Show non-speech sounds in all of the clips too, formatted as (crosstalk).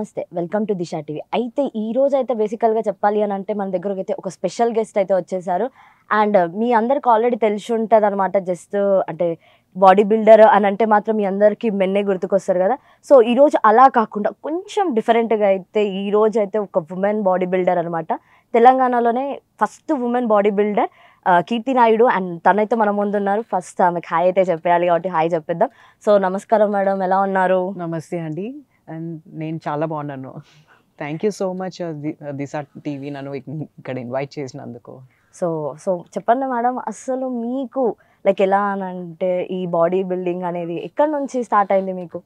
నమస్తే welcome to Disha TV అయితే ఈ రోజు అయితే బేసికల్గా చెప్పాలి అని అంటే మన దగ్గరకు అయితే ఒక స్పెషల్ గెస్ట్ అయితే వచ్చేసారు అండ్ మీ అందరికి ఆల్రెడీ తెలిసి ఉంటుంది అనమాట జస్ట్ అంటే బాడీ బిల్డర్ అని అంటే మాత్రం మీ అందరికీ మెన్నే గుర్తుకొస్తారు కదా సో ఈరోజు అలా కాకుండా కొంచెం డిఫరెంట్గా అయితే ఈరోజు అయితే ఒక ఉమెన్ బాడీ బిల్డర్ అనమాట తెలంగాణలోనే first women body builder Keerthi Naidu and తనైతే మన ముందు ఉన్నారు ఫస్ట్ ఆమెకి హాయ్ అయితే చెప్పేయాలి కాబట్టి హాయ్ చెప్పేద్దాం సో నమస్కారం మేడం ఎలా ఉన్నారు నమస్తే అండి అండ్ నేను చాలా బాగున్నాను thank you so much this R TV నన్ను ఇక్కడ ఇన్వైట్ చేసినందుకు సో సో చెప్పండి మేడం అసలు మీకు లైక్ ఎలా అని అంటే ఈ బాడీ బిల్డింగ్ అనేది ఎక్కడి నుంచి స్టార్ట్ అయింది మీకు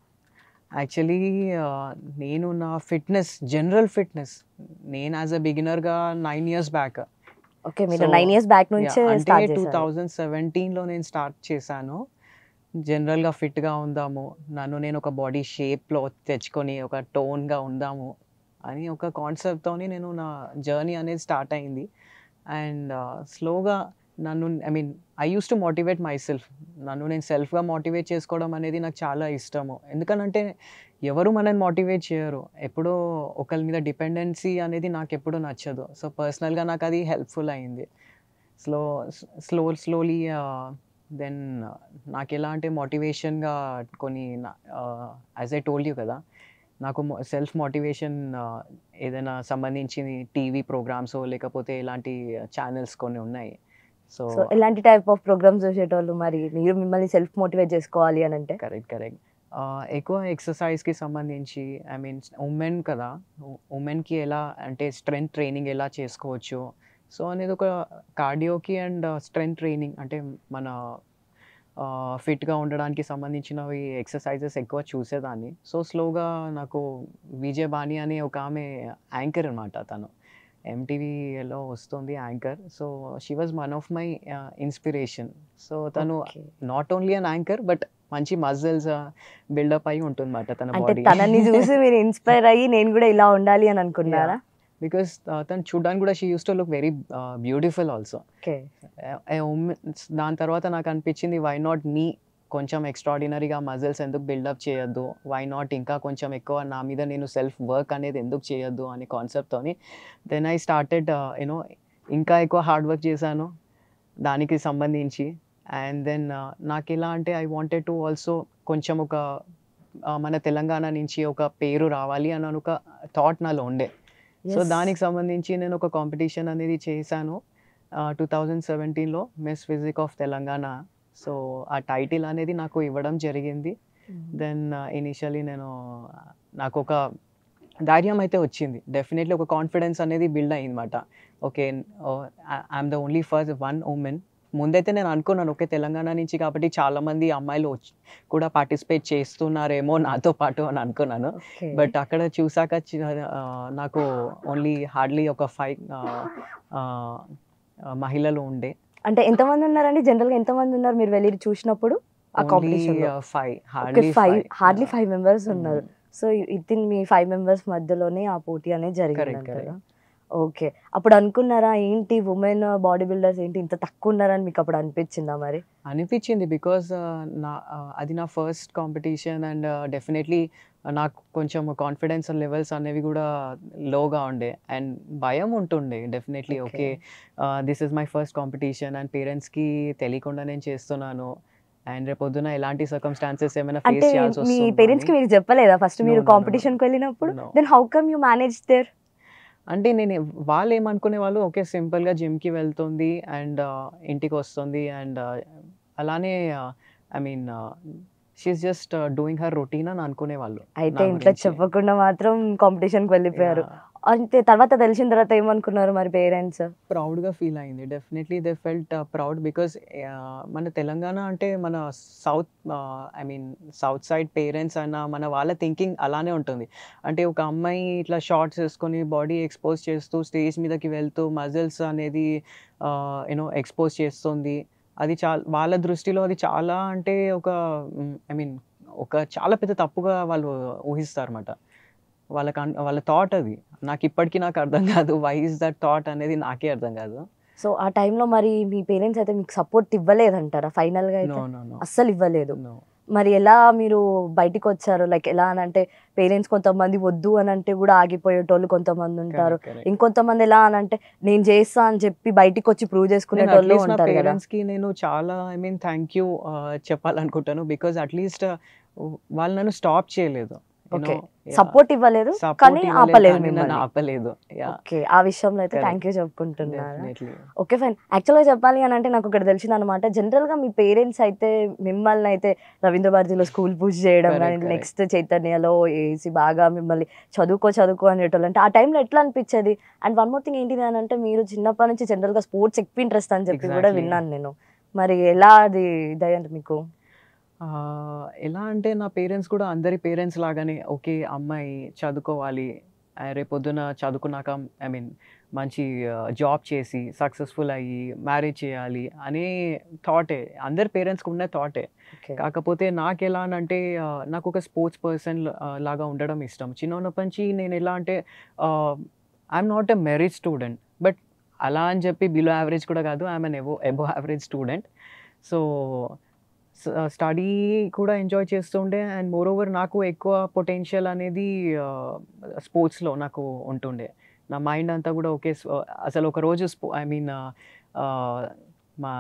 యాక్చువల్లీ uh, నేను నా ఫిట్నెస్ జనరల్ ఫిట్నెస్ నేను యాజ్ అ బిగినర్గా నైన్ ఇయర్స్ బ్యాక్ ఓకే మీరు నైన్ ఇయర్స్ బ్యాక్ నుంచి అంటే టూ థౌజండ్ సెవెంటీన్లో నేను స్టార్ట్ చేశాను జనరల్గా ఫిట్గా ఉందాము నన్ను నేను ఒక బాడీ షేప్లో తెచ్చుకొని ఒక టోన్గా ఉందాము అని ఒక కాన్సెప్ట్తోనే నేను నా జర్నీ అనేది స్టార్ట్ అయింది అండ్ స్లోగా నన్ను I mean I use to motivate myself నన్ను నేను సెల్ఫ్గా మోటివేట్ చేసుకోవడం అనేది నాకు చాలా ఇష్టము ఎందుకనంటే ఎవరు మనల్ని మోటివేట్ చేయరు ఎప్పుడో ఒకరి మీద డిపెండెన్సీ అనేది నాకు ఎప్పుడూ నచ్చదు సో పర్సనల్గా నాకు అది హెల్ప్ఫుల్ అయింది slow slow slowly then uh, నాకు ఎలా అంటే మోటివేషన్గా కొన్ని యాజ్ ఐ టోల్డ్ యూ కదా నాకు సెల్ఫ్ మోటివేషన్ uh, ఏదైనా సంబంధించి టీవీ ప్రోగ్రామ్స్ లేకపోతే ఇలాంటి ఛానల్స్ uh, కొన్ని ఉన్నాయి సో ఇలాంటి టైప్ ఆఫ్ ప్రోగ్రామ్స్ చూసేటోళ్ళు మరి మీరు మిమ్మల్ని సెల్ఫ్ మోటివేట్ చేసుకోవాలి అని అంటే కరెక్ట్ కరెక్ట్ ఎక్కువ ఎక్సర్సైజ్కి సంబంధించి ఐ మీన్ ఉమెన్ కదా ఉమెన్కి ఎలా అంటే స్ట్రెంగ్త్ ట్రైనింగ్ ఎలా చేసుకోవచ్చు సో అనేది ఒక కార్డియోకి అండ్ స్ట్రెంగ్త్ uh, ట్రైనింగ్ అంటే మన ఫిట్గా uh, ఉండడానికి సంబంధించినవి ఎక్సర్సైజెస్ ఎక్కువ చూసేదాన్ని సో స్లోగా నాకు విజయ్ బాణి అనే ఒక ఆమె యాంకర్ అనమాట తను ఎంటీవీలో వస్తుంది anchor so she was one of my inspiration so తను not only an anchor but మంచి మజిల్స్ బిల్డప్ uh, అయి అన్నమాట తన బాడీ తనని చూసి మీరు ఇన్స్పైర్ అయ్యి నేను కూడా ఇలా ఉండాలి అని అనుకున్నారా బికాస్ uh, తను చూడడానికి కూడా she use to look very beautiful also దాని తర్వాత నాకు అనిపించింది వై నాట్ మీ కొంచెం ఎక్స్ట్రాడినరీగా మజిల్స్ ఎందుకు బిల్డప్ చేయొద్దు వై నాట్ ఇంకా కొంచెం ఎక్కువ నా మీద నేను సెల్ఫ్ వర్క్ అనేది ఎందుకు చేయొద్దు అనే కాన్సెప్ట్తో దెన్ ఐ స్టార్టెడ్ యూనో ఇంకా ఎక్కువ హార్డ్ వర్క్ చేశాను దానికి సంబంధించి అండ్ దెన్ uh, నాకు ఎలా అంటే ఐ వాంటెడ్ టు ఆల్సో కొంచెం ఒక uh, మన తెలంగాణ నుంచి ఒక పేరు రావాలి అని ఒక థాట్ నాలో ఉండే సో దానికి సంబంధించి నేను ఒక కాంపిటీషన్ అనేది చేశాను టూ థౌజండ్ సెవెంటీన్లో miss physique of Telangana so ఆ టైటిల్ అనేది నాకు ఇవ్వడం జరిగింది దెన్ mm-hmm. ఇనిషియలీ నేను నాకు ఒక ధైర్యం అయితే వచ్చింది డెఫినెట్లీ ఒక కాన్ఫిడెన్స్ అనేది బిల్డ్ అయ్యిందన్నమాట okay I'm the only first one women ముందైతే నేను అనుకున్నాను ఓకే తెలంగాణ నుంచి కాబట్టి చాలామంది అమ్మాయిలు కూడా పార్టిసిపేట్ చేస్తున్నారేమో నాతో పాటు అని అనుకున్నాను బట్ అక్కడ చూసాక నాకు ఓన్లీ హార్డ్లీ ఒక ఫైవ్ మహిళలు ఉండే అంటే ఎంతమంది ఉన్నారండి జనరల్గా ఎంతమంది ఉన్నారు మీరు వెళ్ళి చూసినప్పుడు five five hardly five members ఉన్నారు సో ఇన్ మీ ఫైవ్ మెంబర్స్ మధ్యలోనే ఆ పోటీ అనేది జరిగింది ఓకే అప్పుడు అనుకున్నారా ఏంటి ఉమెన్ బాడీ బిల్డర్స్ ఏంటి ఇంత తక్కువ ఉన్నారని మీకు అప్పుడు అనిపించిందా మరి అనిపించింది బికాస్ uh, నా uh, అది నా ఫస్ట్ కాంపిటీషన్ అండ్ డెఫినెట్లీ నాకు కొంచెం కాన్ఫిడెన్స్ లెవెల్స్ అనేవి కూడా లోగా ఉండే అండ్ భయం ఉంటుండే definitely okay this is my first competition and పేరెంట్స్కి తెలియకుండా నేను చేస్తున్నాను అండ్ రేపు పొద్దున ఎలాంటి సర్కమ్స్టాన్సెస్ ఏమైనా ఫేస్ చేయాల్సి వస్తుంది మీ పేరెంట్స్ కి మీరు చెప్పలేదా ఫస్ట్ మీరు కాంపిటీషన్ కి వెళ్ళినప్పుడు then how come you manage there అంటే నేను వాళ్ళు ఏమనుకునే వాళ్ళు ఓకే సింపుల్గా జిమ్కి వెళ్తుంది అండ్ ఇంటికి వస్తుంది అండ్ అలానే I mean she's just doing her routine అని అనుకునేవాళ్ళు అయితే ఇంట్లో చెప్పకుండా మాత్రం కాంపిటీషన్కి వెళ్ళిపోయారు అంటే తర్వాత తెలిసిన తర్వాత ఏమనుకున్నారు మరి పేరెంట్స్ ప్రౌడ్గా ఫీల్ అయింది definitely they felt uh, proud because uh, మన తెలంగాణ అంటే మన south I uh, mean south side parents అన్న మన వాళ్ళ థింకింగ్ అలానే ఉంటుంది అంటే ఒక అమ్మాయి ఇట్లా షార్ట్స్ వేసుకొని బాడీ ఎక్స్పోజ్ చేస్తూ స్టేజ్ మీదకి వెళ్తూ మజిల్స్ అనేది యూనో ఎక్స్పోజ్ చేస్తుంది అది చాలా వాళ్ళ దృష్టిలో అది చాలా అంటే ఒక ఐ mm, మీన్ ఒక చాలా పెద్ద తప్పుగా వాళ్ళు ఊహిస్తారు అన్నమాట వాళ్ళ వాళ్ళ థాట్ అది నాకు ఇప్పటికీ నాకు అర్థం కాదు వై ఇస్ దట్ థాట్ అనేది నాకే అర్థం కాదు సో ఆ టైంలో మరి మీ పేరెంట్స్ అయితే మీకు సపోర్ట్ ఇవ్వలేదంటారా ఫైనల్గా అస్సలు ఇవ్వలేదు మరి ఎలా మీరు బయటికి వచ్చారు లైక్ ఎలా అని అంటే పేరెంట్స్ కొంతమంది వద్దు అని అంటే కూడా ఆగిపోయేటోళ్ళు కొంతమంది ఉంటారు ఇంకొంతమంది ఎలా అని అంటే నేను చేస్తా అని చెప్పి బయటికి వచ్చి ప్రూవ్ చేసుకునేటోళ్ళు ఉంటారు పేరెంట్స్ కి నేను చాలా ఐ మీన్ థ్యాంక్ యూ చెప్పాలనుకుంటాను బికాస్ అట్లీస్ట్ uh, వాళ్ళు నన్ను స్టాప్ చేయలేదు సపోర్ట్ ఇవ్వలేదు కానీ ఆపలేదు మిమ్మల్ని ఆపలేదు ఓకే ఆ విషయంలో అయితే థ్యాంక్ యూ చెప్పుకుంటున్నాను ఓకే ఫైన్ యాక్చువల్గా చెప్పాలి అని అంటే నాకు ఇక్కడ తెలిసింది అనమాట జనరల్ గా మీ పేరెంట్స్ అయితే మిమ్మల్ని అయితే రవీంద్ర భారతిలో స్కూల్ పూజ చేయడం కానీ నెక్స్ట్ చైతన్యలో వేసి బాగా మిమ్మల్ని చదువుకో చదువుకో అని అంటే ఆ టైంలో ఎట్లా అనిపించేది అండ్ వన్ మోర్ థింగ్ ఏంటిది అని అంటే మీరు చిన్నప్పటి నుంచి జనరల్గా స్పోర్ట్స్ ఎక్కువ ఇంట్రెస్ట్ అని చెప్పి కూడా విన్నాను నేను మరి ఎలా అది ఇదయ్యండి మీకు ఎలా అంటే నా పేరెంట్స్ కూడా అందరి పేరెంట్స్ లాగానే ఓకే అమ్మాయి చదువుకోవాలి రేపొద్దున చదువుకున్నాక ఐ మీన్ మంచి జాబ్ చేసి సక్సెస్ఫుల్ అయ్యి మ్యారేజ్ చేయాలి అనే థాటే అందరి పేరెంట్స్కి ఉన్న థాటే కాకపోతే నాకు ఎలా అంటే నాకు ఒక స్పోర్ట్స్ పర్సన్ లాగా ఉండడం ఇష్టం చిన్నప్పటి నుంచి నేను ఎలా అంటే I'm not a marriage student but అలా అని చెప్పి బిలో యావరేజ్ కూడా కాదు I'm an above above average student so study కూడా ఎంజాయ్ చేస్తుండే అండ్ మోర్ ఓవర్ నాకు ఎక్కువ పొటెన్షియల్ అనేది స్పోర్ట్స్లో నాకు ఉంటుండే నా మైండ్ అంతా కూడా ఒకే అసలు ఒకరోజు స్పో ఐ మీన్ మా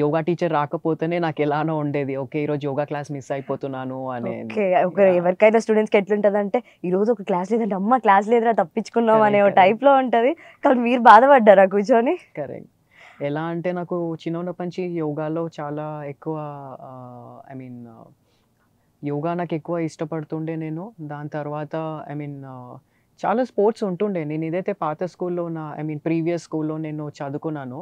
యోగా టీచర్ రాకపోతేనే నాకు ఎలానో ఉండేది ఓకే ఈరోజు యోగా క్లాస్ మిస్ అయిపోతున్నాను అని ఎవరికైనా ఎట్లా ఎట్లుంటుంది అంటే రోజు ఒక క్లాస్ లేదంటే అమ్మ క్లాస్ లేదురా తప్పించుకున్నాం అనే టైప్ లో ఉంటది కానీ మీరు బాధపడ్డారా కూర్చొని కరెక్ట్ ఎలా అంటే నాకు చిన్నప్పటి నుంచి యోగాలో చాలా ఎక్కువ ఐ మీన్ యోగా నాకు ఎక్కువ ఇష్టపడుతుండే నేను దాని తర్వాత ఐ మీన్ చాలా స్పోర్ట్స్ ఉంటుండే నేను ఇదైతే పాత స్కూల్లో నా ఐ మీన్ ప్రీవియస్ స్కూల్లో నేను చదువుకున్నాను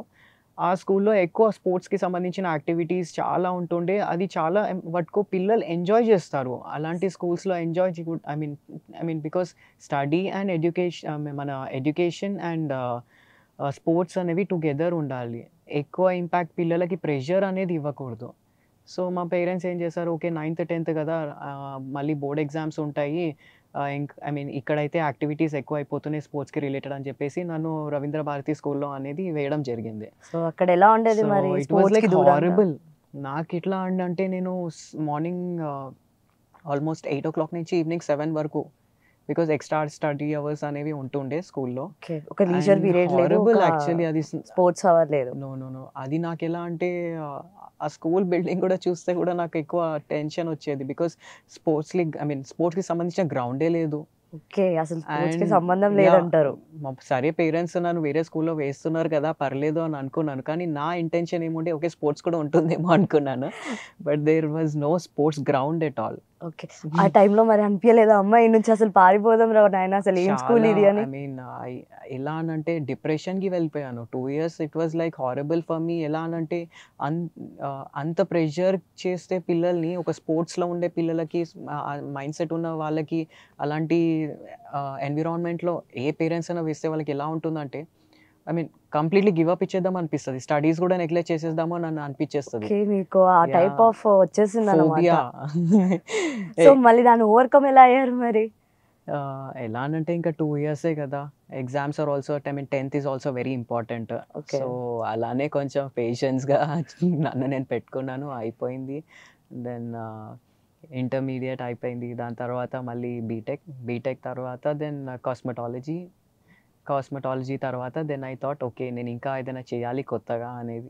ఆ స్కూల్లో ఎక్కువ స్పోర్ట్స్కి సంబంధించిన యాక్టివిటీస్ చాలా ఉంటుండే అది చాలా వాటికు పిల్లలు ఎంజాయ్ చేస్తారు అలాంటి స్కూల్స్లో enjoy I mean I mean because study and education మన ఎడ్యుకేషన్ అండ్ స్పోర్ట్స్ అనేవి టుగెదర్ ఉండాలి ఎక్కువ ఇంపాక్ట్ పిల్లలకి ప్రెషర్ అనేది ఇవ్వకూడదు సో మా పేరెంట్స్ ఏం చేశారు ఓకే నైన్త్ టెన్త్ కదా మళ్ళీ బోర్డ్ ఎగ్జామ్స్ ఉంటాయి ఐ మీన్ ఇక్కడైతే యాక్టివిటీస్ ఎక్కువ అయిపోతున్నాయి స్పోర్ట్స్కి రిలేటెడ్ అని చెప్పేసి నన్ను రవీంద్ర భారతి స్కూల్లో అనేది వేయడం జరిగింది సో అక్కడ ఎలా ఉండేది మరి ఇట్ వాస్ లైక్ హారబుల్ నాకు ఇట్లా అంటే నేను morning almost eight o'clock నుంచి ఈవినింగ్ సెవెన్ వరకు బికాస్ ఎక్స్ట్రా స్టడీ అవర్స్ అనేవి ఉంటుండే స్కూల్లో ఒక లీజర్ పీరియడ్ హారబుల్ యాక్చువల్లీ అది స్పోర్ట్స్ అవర్ లేదు నో నో నో అది నాకు ఎలా అంటే ఆ స్కూల్ బిల్డింగ్ కూడా చూస్తే కూడా నాకు ఎక్కువ టెన్షన్ వచ్చేది because sports league I mean sports కి సంబంధించిన గ్రౌండే లేదు ఓకే అసలు సంబంధం లేదంటారు సరే పేరెంట్స్ నన్ను వేరే స్కూల్లో వేస్తున్నారు కదా పర్లేదు అని అనుకున్నాను కానీ నా ఇంటెన్షన్ ఏముండే ఓకే స్పోర్ట్స్ కూడా ఉంటుందేమో అనుకున్నాను but there was no sports ground at all okay ఆ టైంలో మరి అనిపించలేదు అమ్మాయి నుంచి అసలు పారిపోదాం రా నాయన అసలు ఏం స్కూల్ ఇది అని ఐ మీన్ ఎలా అనంటే డిప్రెషన్కి వెళ్ళిపోయాను two years it was like horrible for me ఎలా అనంటే అన్ అంత ప్రెషర్ చేస్తే పిల్లల్ని ఒక స్పోర్ట్స్లో ఉండే పిల్లలకి మైండ్ సెట్ ఉన్న వాళ్ళకి అలాంటి ఎన్విరాన్మెంట్లో ఏ పేరెంట్స్ అయినా వేస్తే వాళ్ళకి ఎలా ఉంటుందంటే I mean completely give up ఇచ్చేద్దాం అనిపిస్తుంది స్టడీస్ కూడా నెగ్లెక్ట్ చేసేద్దామో నన్ను అనిపించేస్తుంది మీకు ఆ టైప్ ఆఫ్ వచ్చేసింది అనమాట సో (laughs) మళ్ళీ దాన్ని ఓవర్కమ్ ఎలా అయ్యారు మరి ఎలా అంటే ఇంకా టూ ఇయర్సే కదా exams are also I mean tenth is also very important so అలానే కొంచెం పేషెన్స్గా (laughs) నన్ను నేను పెట్టుకున్నాను అయిపోయింది దెన్ ఇంటర్మీడియట్ అయిపోయింది దాని తర్వాత మళ్ళీ బీటెక్ బీటెక్ తర్వాత దెన్ కాస్మెటాలజీ కాస్మెటాలజీ తర్వాత దెన్ ఐ థాట్ ఓకే నేను ఇంకా ఏదైనా చేయాలి కొత్తగా అనేది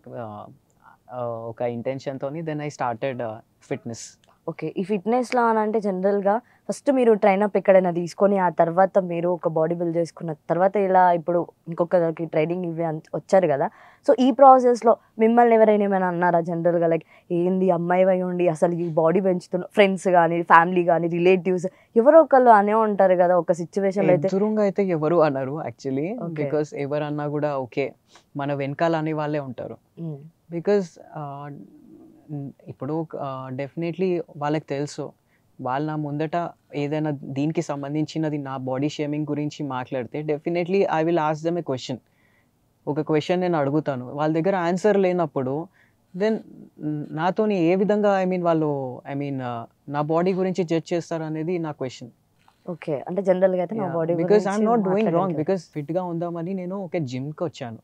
ఒక ఇంటెన్షన్తో then I started fitness okay ఈ ఫిట్నెస్లో అని అంటే జనరల్గా ఫస్ట్ మీరు ట్రైన్ అప్ ఎక్కడైనా తీసుకొని ఆ తర్వాత మీరు ఒక బాడీ బిల్డ్ చేసుకున్న తర్వాత ఇలా ఇప్పుడు ఇంకొకరికి ట్రైనింగ్ ఇవి వచ్చారు కదా సో ఈ ప్రాసెస్లో మిమ్మల్ని ఎవరైనా ఏమైనా అన్నారా జనరల్గా లైక్ ఏంది అమ్మాయి అయి ఉండి అసలు ఈ బాడీ పెంచుతున్న ఫ్రెండ్స్ కానీ ఫ్యామిలీ కానీ రిలేటివ్స్ ఎవరో ఒకళ్ళు అనే ఉంటారు కదా ఒక సిచ్యువేషన్ అయితే దూరంగా అయితే ఎవరు అన్నారు యాక్చువల్లీ బికాస్ ఎవరన్నా కూడా ఓకే మన వెనకాల అనే వాళ్ళే ఉంటారు బికాస్ ఇప్పుడు డెఫినెట్లీ వాళ్ళకి తెలుసు వాళ్ళు నా ముందట ఏదైనా దీనికి సంబంధించినది నా బాడీ షేమింగ్ గురించి మాట్లాడితే definitely I will ask them a question ఒక క్వశ్చన్ నేను అడుగుతాను వాళ్ళ దగ్గర ఆన్సర్ లేనప్పుడు దెన్ నాతోని ఏ విధంగా ఐ మీన్ వాళ్ళు ఐ మీన్ నా బాడీ గురించి జడ్జ్ చేస్తారు అనేది నా క్వశ్చన్ ఓకే అంటే జనరల్గా అయితే నా body because I'm not doing wrong because ఫిట్గా ఉందామని నేను ఒక జిమ్కి వచ్చాను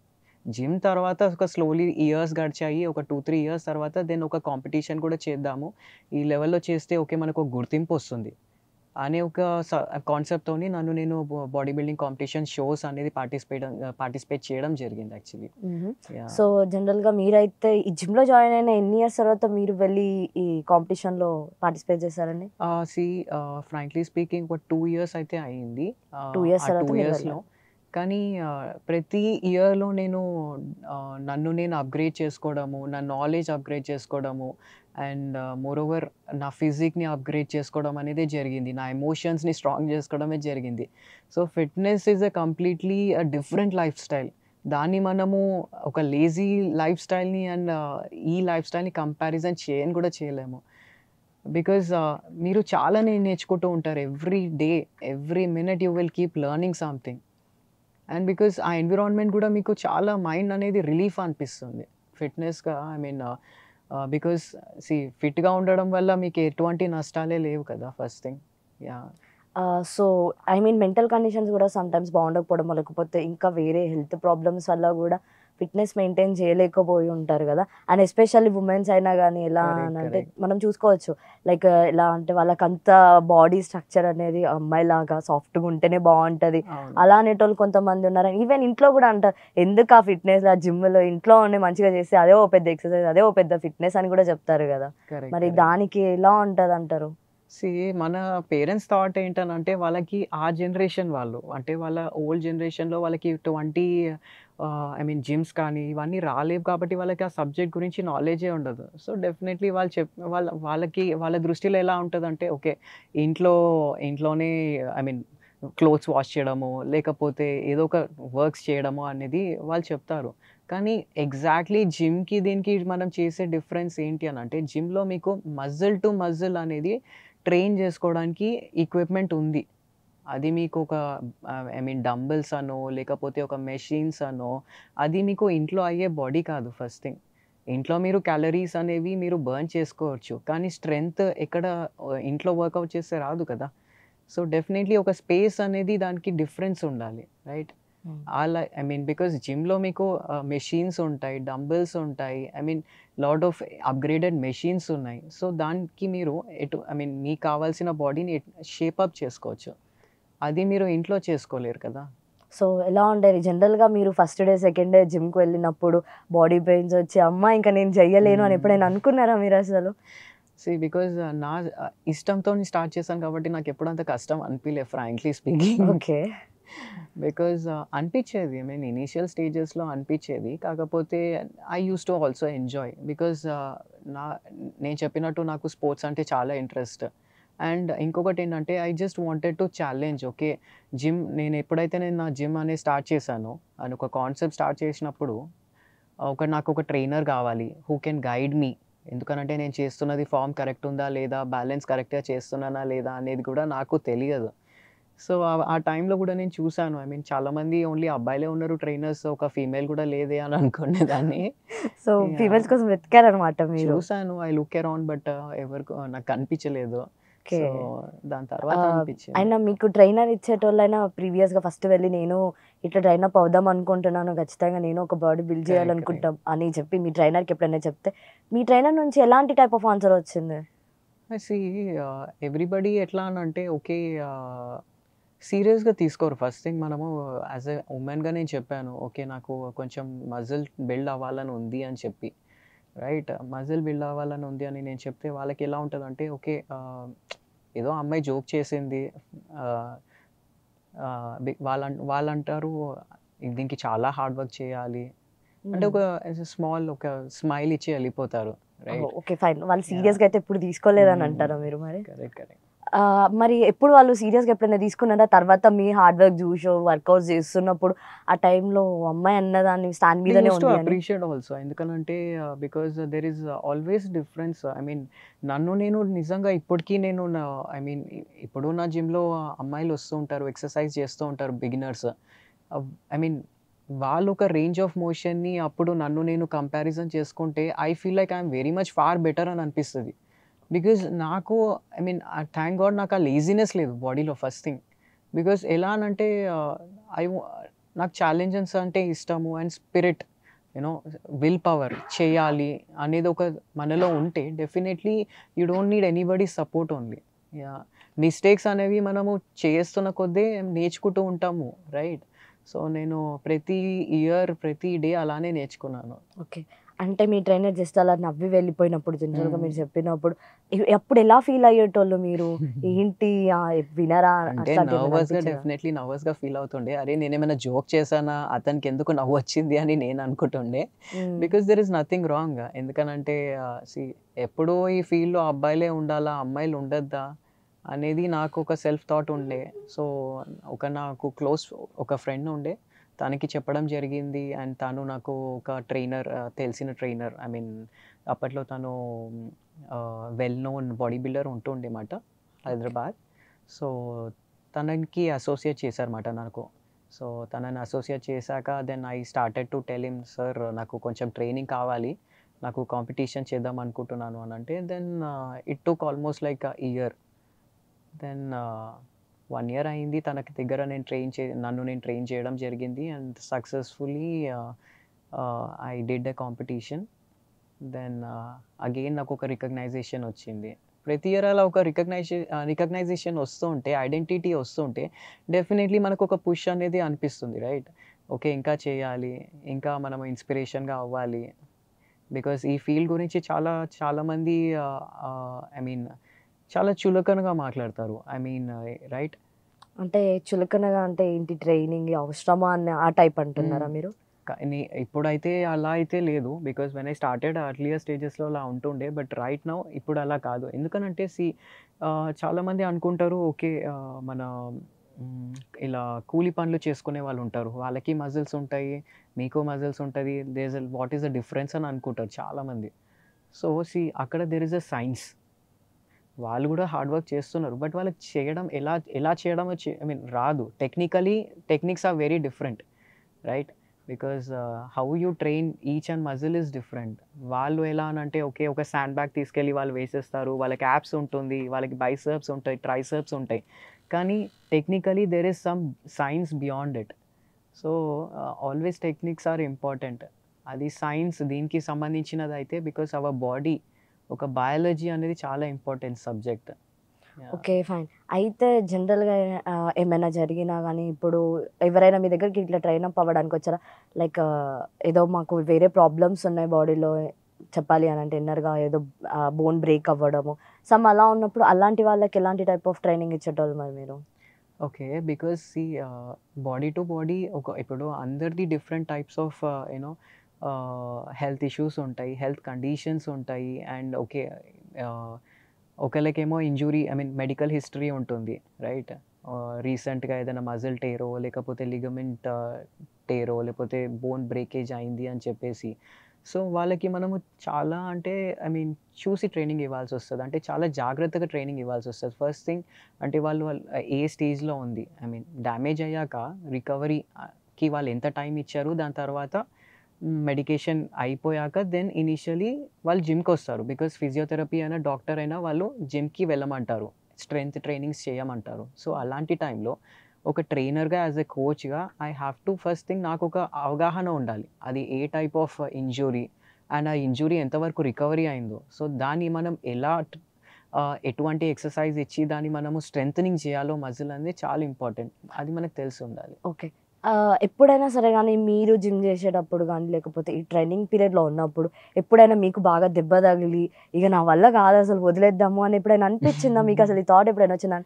జిమ్ తర్వాత ఒక స్లోలీ ఇయర్స్ గడిచాయి ఒక టూ త్రీ ఇయర్స్ తర్వాత దెన్ ఒక కాంపిటీషన్ కూడా చేద్దాము ఈ లెవెల్లో చేస్తే ఓకే మనకు ఒక గుర్తింపు వస్తుంది అనే ఒక కాన్సెప్ట్తో నన్ను నేను బాడీ బిల్డింగ్ కాంపిటీషన్ షోస్ అనేది పార్టిసిపేట్ పార్టిసిపేట్ చేయడం జరిగింది యాక్చువల్లీ సో జనరల్గా మీరైతే ఈ జిమ్లో జాయిన్ అయిన ఎన్ని ఇయర్స్ తర్వాత మీరు వెళ్ళి ఈ కాంపిటీషన్లో పార్టిసిపేట్ చేశారండి సి ఫ్రాంక్లీ స్పీకింగ్ ఒక టూ ఇయర్స్ అయితే అయింది టూ ఇయర్స్ టూ ఇయర్స్లో కానీ ప్రతి ఇయర్లో నేను నన్ను నేను అప్గ్రేడ్ చేసుకోవడము నా నాలెడ్జ్ అప్గ్రేడ్ చేసుకోవడము అండ్ మోరోవర్ నా ఫిజిక్ని అప్గ్రేడ్ చేసుకోవడం అనేది జరిగింది నా ఎమోషన్స్ని స్ట్రాంగ్ చేసుకోవడమే జరిగింది so fitness is a completely a different life style దాన్ని మనము ఒక లేజీ లైఫ్ స్టైల్ని అండ్ ఈ లైఫ్ స్టైల్ని కంపారిజన్ చేయని కూడా చేయలేము బికాజ్ మీరు చాలానే నేర్చుకుంటూ ఉంటారు every day every minute you will keep learning something and because ఆ ఎన్విరాన్మెంట్ కూడా మీకు చాలా మైండ్ అనేది రిలీఫ్ అనిపిస్తుంది ఫిట్నెస్గా ఐ మీన్ బికాస్ సి ఫిట్గా ఉండడం వల్ల మీకు ఎటువంటి నష్టాలే లేవు కదా first thing ya so I mean mental conditions కూడా సమ్టైమ్స్ బాగుండకపోవడం లేకపోతే ఇంకా వేరే హెల్త్ ప్రాబ్లమ్స్ వల్ల కూడా ఫిట్నెస్ మెయింటైన్ చేయలేకపోయి ఉంటారు కదా అండ్ ఎస్పెషల్లీ ఉమెన్స్ అయినా కానీ ఎలా అని అంటే మనం చూసుకోవచ్చు లైక్ ఎలా అంటే వాళ్ళకి అంత బాడీ స్ట్రక్చర్ అనేది అమ్మాయిలాగా సాఫ్ట్గా ఉంటేనే బాగుంటుంది అలా అనేటోళ్ళు కొంతమంది ఉన్నారు ఈవెన్ ఇంట్లో కూడా అంటారు ఎందుకు ఆ ఫిట్నెస్ ఆ జిమ్లో ఇంట్లో ఉండి మంచిగా చేస్తే అదే ఓ పెద్ద ఎక్సర్సైజ్ అదే ఓ పెద్ద ఫిట్నెస్ అని కూడా చెప్తారు కదా మరి దానికి ఎలా ఉంటుంది అంటారు సి మన పేరెంట్స్ థాట్ అంటే వాళ్ళకి ఆ జనరేషన్ వాళ్ళు అంటే వాళ్ళ ఓల్డ్ జనరేషన్లో వాళ్ళకి ట్వంటీ ఐ మీన్ జిమ్స్ కానీ ఇవన్నీ రాలేవు కాబట్టి వాళ్ళకి ఆ సబ్జెక్ట్ గురించి నాలెడ్జే ఉండదు సో డెఫినెట్లీ వాళ్ళు చెప్ వాళ్ళ వాళ్ళకి వాళ్ళ దృష్టిలో ఎలా ఉంటుందంటే ఓకే ఇంట్లో ఇంట్లోనే ఐ మీన్ క్లోత్స్ వాష్ చేయడము లేకపోతే ఏదో ఒక వర్క్స్ చేయడము అనేది వాళ్ళు చెప్తారు కానీ ఎగ్జాక్ట్లీ జిమ్కి దీనికి మనం చేసే డిఫరెన్స్ ఏంటి అని అంటే జిమ్లో మీకు మజిల్ టు మజిల్ అనేది ట్రైన్ చేసుకోవడానికి ఎక్విప్మెంట్ ఉంది అది మీకు ఒక ఐ మీన్ డంబుల్స్ అనో లేకపోతే ఒక మెషిన్స్ అనో అది మీకు ఇంట్లో అయ్యే బాడీ కాదు ఫస్ట్ థింగ్ ఇంట్లో మీరు క్యాలరీస్ అనేవి మీరు బర్న్ చేసుకోవచ్చు కానీ స్ట్రెంగ్త్ ఎక్కడ ఇంట్లో వర్కౌట్ చేస్తే రాదు కదా సో డెఫినెట్లీ ఒక స్పేస్ అనేది దానికి డిఫరెన్స్ ఉండాలి రైట్ అలా ఐ మీన్ బికాస్ జిమ్లో మీకు మెషిన్స్ ఉంటాయి డంబుల్స్ ఉంటాయి I mean lot of upgraded machines ఉన్నాయి సో దానికి మీరు ఎటు ఐ మీన్ మీకు కావాల్సిన బాడీని షేప్ అప్ చేసుకోవచ్చు అది మీరు ఇంట్లో చేసుకోలేరు కదా సో ఎలా ఉండేది జనరల్గా మీరు ఫస్ట్ డే సెకండ్ డే జిమ్కి వెళ్ళినప్పుడు బాడీ పెయిన్స్ వచ్చి అమ్మ ఇంకా నేను చెయ్యలేను అని ఎప్పుడైనా అనుకున్నారా మీరు అసలు సో బికాజ్ uh, నా ఇష్టంతో స్టార్ట్ చేశాను కాబట్టి నాకు ఎప్పుడంత అంత కష్టం అనిపించలేదు ఫ్రాంక్లీ స్పీకింగ్ ఓకే బికాజ్ అనిపించేది ఐ మీన్ ఇనీషియల్ స్టేజెస్లో అనిపించేది కాకపోతే I use to also enjoy because నా నేను చెప్పినట్టు నాకు స్పోర్ట్స్ అంటే చాలా ఇంట్రెస్ట్ అండ్ ఇంకొకటి ఏంటంటే I just wanted to challenge okay gym నేను ఎప్పుడైతే నేను నా జిమ్ అనేది స్టార్ట్ చేశానో అని ఒక కాన్సెప్ట్ స్టార్ట్ చేసినప్పుడు ఒక నాకు ఒక ట్రైనర్ కావాలి హూ కెన్ గైడ్ మీ ఎందుకనంటే నేను చేస్తున్నది ఫామ్ కరెక్ట్ ఉందా లేదా బ్యాలెన్స్ కరెక్ట్గా చేస్తున్నానా లేదా అనేది కూడా నాకు తెలియదు సో ఆ టైంలో కూడా నేను చూశాను ఐ మీన్ చాలామంది ఓన్లీ అబ్బాయిలే ఉన్నారు ట్రైనర్స్ ఒక ఫీమేల్ కూడా లేదే అని అనుకునే దాన్ని (laughs) సో ఫీమేల్స్ కోసం వెతికారనమాట చూశాను ఐ లుక్ అరౌండ్ బట్ ఎవరికి నాకు కనిపించలేదు ఓకే దాని తర్వాత అయినా మీకు ట్రైనర్ ఇచ్చేటోళ్ళైనా ప్రీవియస్ గా ఫస్ట్ వెళ్ళి నేను ఇట్లా ట్రైన్ అప్ అవుదాం అనుకుంటున్నాను ఖచ్చితంగా నేను ఒక బాడీ బిల్డ్ చేయాలనుకుంటాం అని చెప్పి మీ ట్రైనర్కి ఎప్పుడైనా చెప్తే మీ ట్రైనర్ నుంచి ఎలాంటి టైప్ ఆఫ్ ఆన్సర్ వచ్చింది ఎవ్రీబడి uh, ఎట్లా అని అంటే ఓకే సీరియస్గా తీసుకోరు ఫస్ట్ థింగ్ మనము యాజ్ ఎ ఉమెన్గా నేను చెప్పాను ఓకే నాకు కొంచెం మజిల్ బిల్డ్ అవ్వాలని ఉంది అని చెప్పి రైట్ మజిల్ బిల్డ్ అవ్వాలని ఉంది అని నేను చెప్తే వాళ్ళకి ఎలా ఉంటుంది అంటే ఓకే ఏదో అమ్మాయి జోక్ చేసింది వాళ్ళ వాళ్ళంటారు దీనికి చాలా హార్డ్ వర్క్ చేయాలి అంటే ఒక స్మాల్ ఒక స్మైల్ ఇచ్చి వెళ్ళిపోతారు ఓకే ఫైన్ వాళ్ళు సీరియస్గా అయితే ఇప్పుడు తీసుకోలేదని అంటారా మీరు మరి కరెక్ట్ కరెక్ట్ మరి ఎప్పుడు వాళ్ళు సీరియస్గా ఎప్పుడైనా తీసుకున్నారా తర్వాత మీ హార్డ్ వర్క్ చూసో వర్కౌట్ చేస్తున్నప్పుడు ఆ టైంలో అమ్మాయి దాన్ని స్టాండ్ మీద అప్రిషియేట్ ఆల్సో ఎందుకనంటే because there is always difference I mean నన్ను నేను నిజంగా ఇప్పటికీ నేను ఐ మీన్ ఇప్పుడు నా జిమ్లో అమ్మాయిలు వస్తూ ఉంటారు ఎక్సర్సైజ్ చేస్తూ ఉంటారు బిగినర్స్ ఐ మీన్ వాళ్ళు ఒక రేంజ్ ఆఫ్ మోషన్ని అప్పుడు నన్ను నేను కంపారిజన్ చేసుకుంటే I feel like I'm very much far better అని అనిపిస్తుంది బికాజ్ నాకు ఐ మీన్ థ్యాంక్ గాడ్ నాకు ఆ లేజినెస్ లేదు బాడీలో ఫస్ట్ థింగ్ బికాజ్ ఎలా అంటే ఐ uh, నాకు ఛాలెంజెస్ అంటే ఇష్టము and spirit you know will power చేయాలి అనేది ఒక మనలో ఉంటే definitely you don't need anybody support only mistakes అనేవి మనము చేస్తున్న కొద్దీ నేర్చుకుంటూ ఉంటాము రైట్ సో నేను ప్రతి ఇయర్ ప్రతి డే అలానే నేర్చుకున్నాను ఓకే అంటే మీ ట్రైనర్ జస్ట్ అలా నవ్వి వెళ్ళిపోయినప్పుడు జనరల్గా మీరు చెప్పినప్పుడు ఎప్పుడు ఎలా ఫీల్ అయ్యేటోళ్ళు మీరు (laughs) ఏంటి వినరా అంటే నర్వస్ గా డెఫినెట్లీ నర్వస్ గా ఫీల్ అవుతుండే అరే నేను ఏమైనా జోక్ చేశానా అతనికి ఎందుకు నవ్వు వచ్చింది అని నేను అనుకుంటుండే because there is nothing wrong ఎందుకనంటే ఎప్పుడో ఈ ఫీల్డ్లో అబ్బాయిలే ఉండాలా అమ్మాయిలు ఉండద్దా అనేది నాకు ఒక సెల్ఫ్ థాట్ ఉండే సో ఒక నాకు క్లోజ్ ఒక ఫ్రెండ్ ఉండే తనకి చెప్పడం జరిగింది అండ్ తను నాకు ఒక ట్రైనర్ తెలిసిన ట్రైనర్ ఐ మీన్ అప్పట్లో తను వెల్ నోన్ బాడీ బిల్డర్ ఉంటుండేమాట హైదరాబాద్ సో తనకి అసోసియేట్ చేశారన్నమాట నాకు సో తనని అసోసియేట్ చేశాక then I started to tell him sir నాకు కొంచెం ట్రైనింగ్ కావాలి నాకు కాంపిటీషన్ చేద్దాం అనుకుంటున్నాను అని అంటే then it took almost like year then one year అయింది తనకి దగ్గర నేను ట్రైన్ చే నన్ను నేను ట్రైన్ చేయడం జరిగింది and successfully I did a competition then again నాకు ఒక రికగ్నైజేషన్ వచ్చింది ప్రతి ఇయర్ అలా ఒక రికగ్నైజే రికగ్నైజేషన్ వస్తూ ఉంటే ఐడెంటిటీ ఉంటే డెఫినెట్లీ మనకు ఒక పుష్ అనేది అనిపిస్తుంది రైట్ ఓకే ఇంకా చేయాలి ఇంకా మనం ఇన్స్పిరేషన్గా అవ్వాలి బికాస్ ఈ ఫీల్డ్ గురించి చాలా చాలామంది ఐ మీన్ చాలా చులకనగా మాట్లాడతారు ఐ మీన్ రైట్ అంటే చులకనగా అంటే ఏంటి ట్రైనింగ్ అవసరమా అని ఆ టైప్ అంటున్నారా hmm. మీరు కానీ ఇప్పుడైతే అలా అయితే లేదు because when I started earlier స్టేజెస్లో అలా ఉంటుండే బట్ రైట్ నౌ ఇప్పుడు అలా కాదు ఎందుకనంటే సి చాలామంది అనుకుంటారు ఓకే మన ఇలా కూలి పనులు చేసుకునే వాళ్ళు ఉంటారు వాళ్ళకి మజిల్స్ ఉంటాయి మీకు మజిల్స్ ఉంటుంది this what is a difference అని అనుకుంటారు చాలామంది సో సి అక్కడ దెర్ ఇస్ అ సైన్స్ వాళ్ళు కూడా హార్డ్ వర్క్ చేస్తున్నారు బట్ వాళ్ళకి చేయడం ఎలా ఎలా చేయడం ఐ మీన్ రాదు technically techniques are very different right because how you train each and muscle is different వాళ్ళు ఎలా అని అంటే ఓకే ఒక శాండ్ బ్యాగ్ తీసుకెళ్ళి వాళ్ళు వేసేస్తారు వాళ్ళకి యాప్స్ ఉంటుంది వాళ్ళకి బైసర్ప్స్ ఉంటాయి ట్రైసర్ప్స్ ఉంటాయి కానీ technically there is some science beyond it so always techniques are important అది సైన్స్ దీనికి సంబంధించినది అయితే బికాస్ అవర్ బాడీ ఒక బయాలజీ అనేది చాలా ఇంపార్టెంట్ సబ్జెక్ట్ ఓకే ఫైన్ అయితే జనరల్గా ఏమైనా జరిగినా కానీ ఇప్పుడు ఎవరైనా మీ దగ్గరికి ఇట్లా ట్రైన్ అప్ అవ్వడానికి వచ్చారా లైక్ ఏదో మాకు వేరే ప్రాబ్లమ్స్ ఉన్నాయి బాడీలో చెప్పాలి అని అంటే ఇన్నర్గా ఏదో బోన్ బ్రేక్ అవ్వడము సమ్ అలా ఉన్నప్పుడు అలాంటి వాళ్ళకి ఎలాంటి టైప్ ఆఫ్ ట్రైనింగ్ ఇచ్చేటోళ్ళు మరి మీరు ఓకే బికాస్ ఈ బాడీ టు బాడీ ఒక ఇప్పుడు అందరిది different types of you know health issues ఉంటాయి హెల్త్ కండిషన్స్ ఉంటాయి అండ్ ఓకే ఒకళ్ళకేమో injury I mean medical history ఉంటుంది రైట్ రీసెంట్గా ఏదైనా మజిల్ టేరో లేకపోతే లిగమెంట్ టేరో లేకపోతే బోన్ బ్రేకేజ్ అయింది అని చెప్పేసి సో వాళ్ళకి మనము చాలా అంటే ఐ మీన్ చూసి ట్రైనింగ్ ఇవ్వాల్సి వస్తుంది అంటే చాలా జాగ్రత్తగా ట్రైనింగ్ ఇవ్వాల్సి వస్తుంది ఫస్ట్ థింగ్ అంటే వాళ్ళు ఏ స్టేజ్లో ఉంది ఐ మీన్ డ్యామేజ్ అయ్యాక రికవరీకి వాళ్ళు ఎంత టైం ఇచ్చారు దాని తర్వాత మెడికేషన్ అయిపోయాక దెన్ ఇనిషియలీ వాళ్ళు జిమ్కి వస్తారు బికాస్ ఫిజియోథెరపీ అయినా డాక్టర్ అయినా వాళ్ళు జిమ్కి వెళ్ళమంటారు స్ట్రెంగ్త్ ట్రైనింగ్స్ చేయమంటారు సో అలాంటి టైంలో ఒక ట్రైనర్గా యాజ్ ఎ కోచ్గా I have to first thing నాకు ఒక అవగాహన ఉండాలి అది ఏ టైప్ ఆఫ్ ఇంజురీ అండ్ ఆ ఇంజురీ ఎంతవరకు రికవరీ అయిందో సో దాన్ని మనం ఎలా ఎటువంటి ఎక్సర్సైజ్ ఇచ్చి దాన్ని మనము స్ట్రెంగ్ చేయాలో మజిల్ అనేది చాలా ఇంపార్టెంట్ అది మనకు తెలిసి ఉండాలి ఓకే ఎప్పుడైనా సరే కానీ మీరు జిమ్ చేసేటప్పుడు కానీ లేకపోతే ఈ ట్రైనింగ్ పీరియడ్లో ఉన్నప్పుడు ఎప్పుడైనా మీకు బాగా దెబ్బ తగిలి ఇక నా వల్ల కాదు అసలు వదిలేద్దాము అని ఎప్పుడైనా అనిపించిందా మీకు అసలు ఈ థాట్ ఎప్పుడైనా వచ్చిందా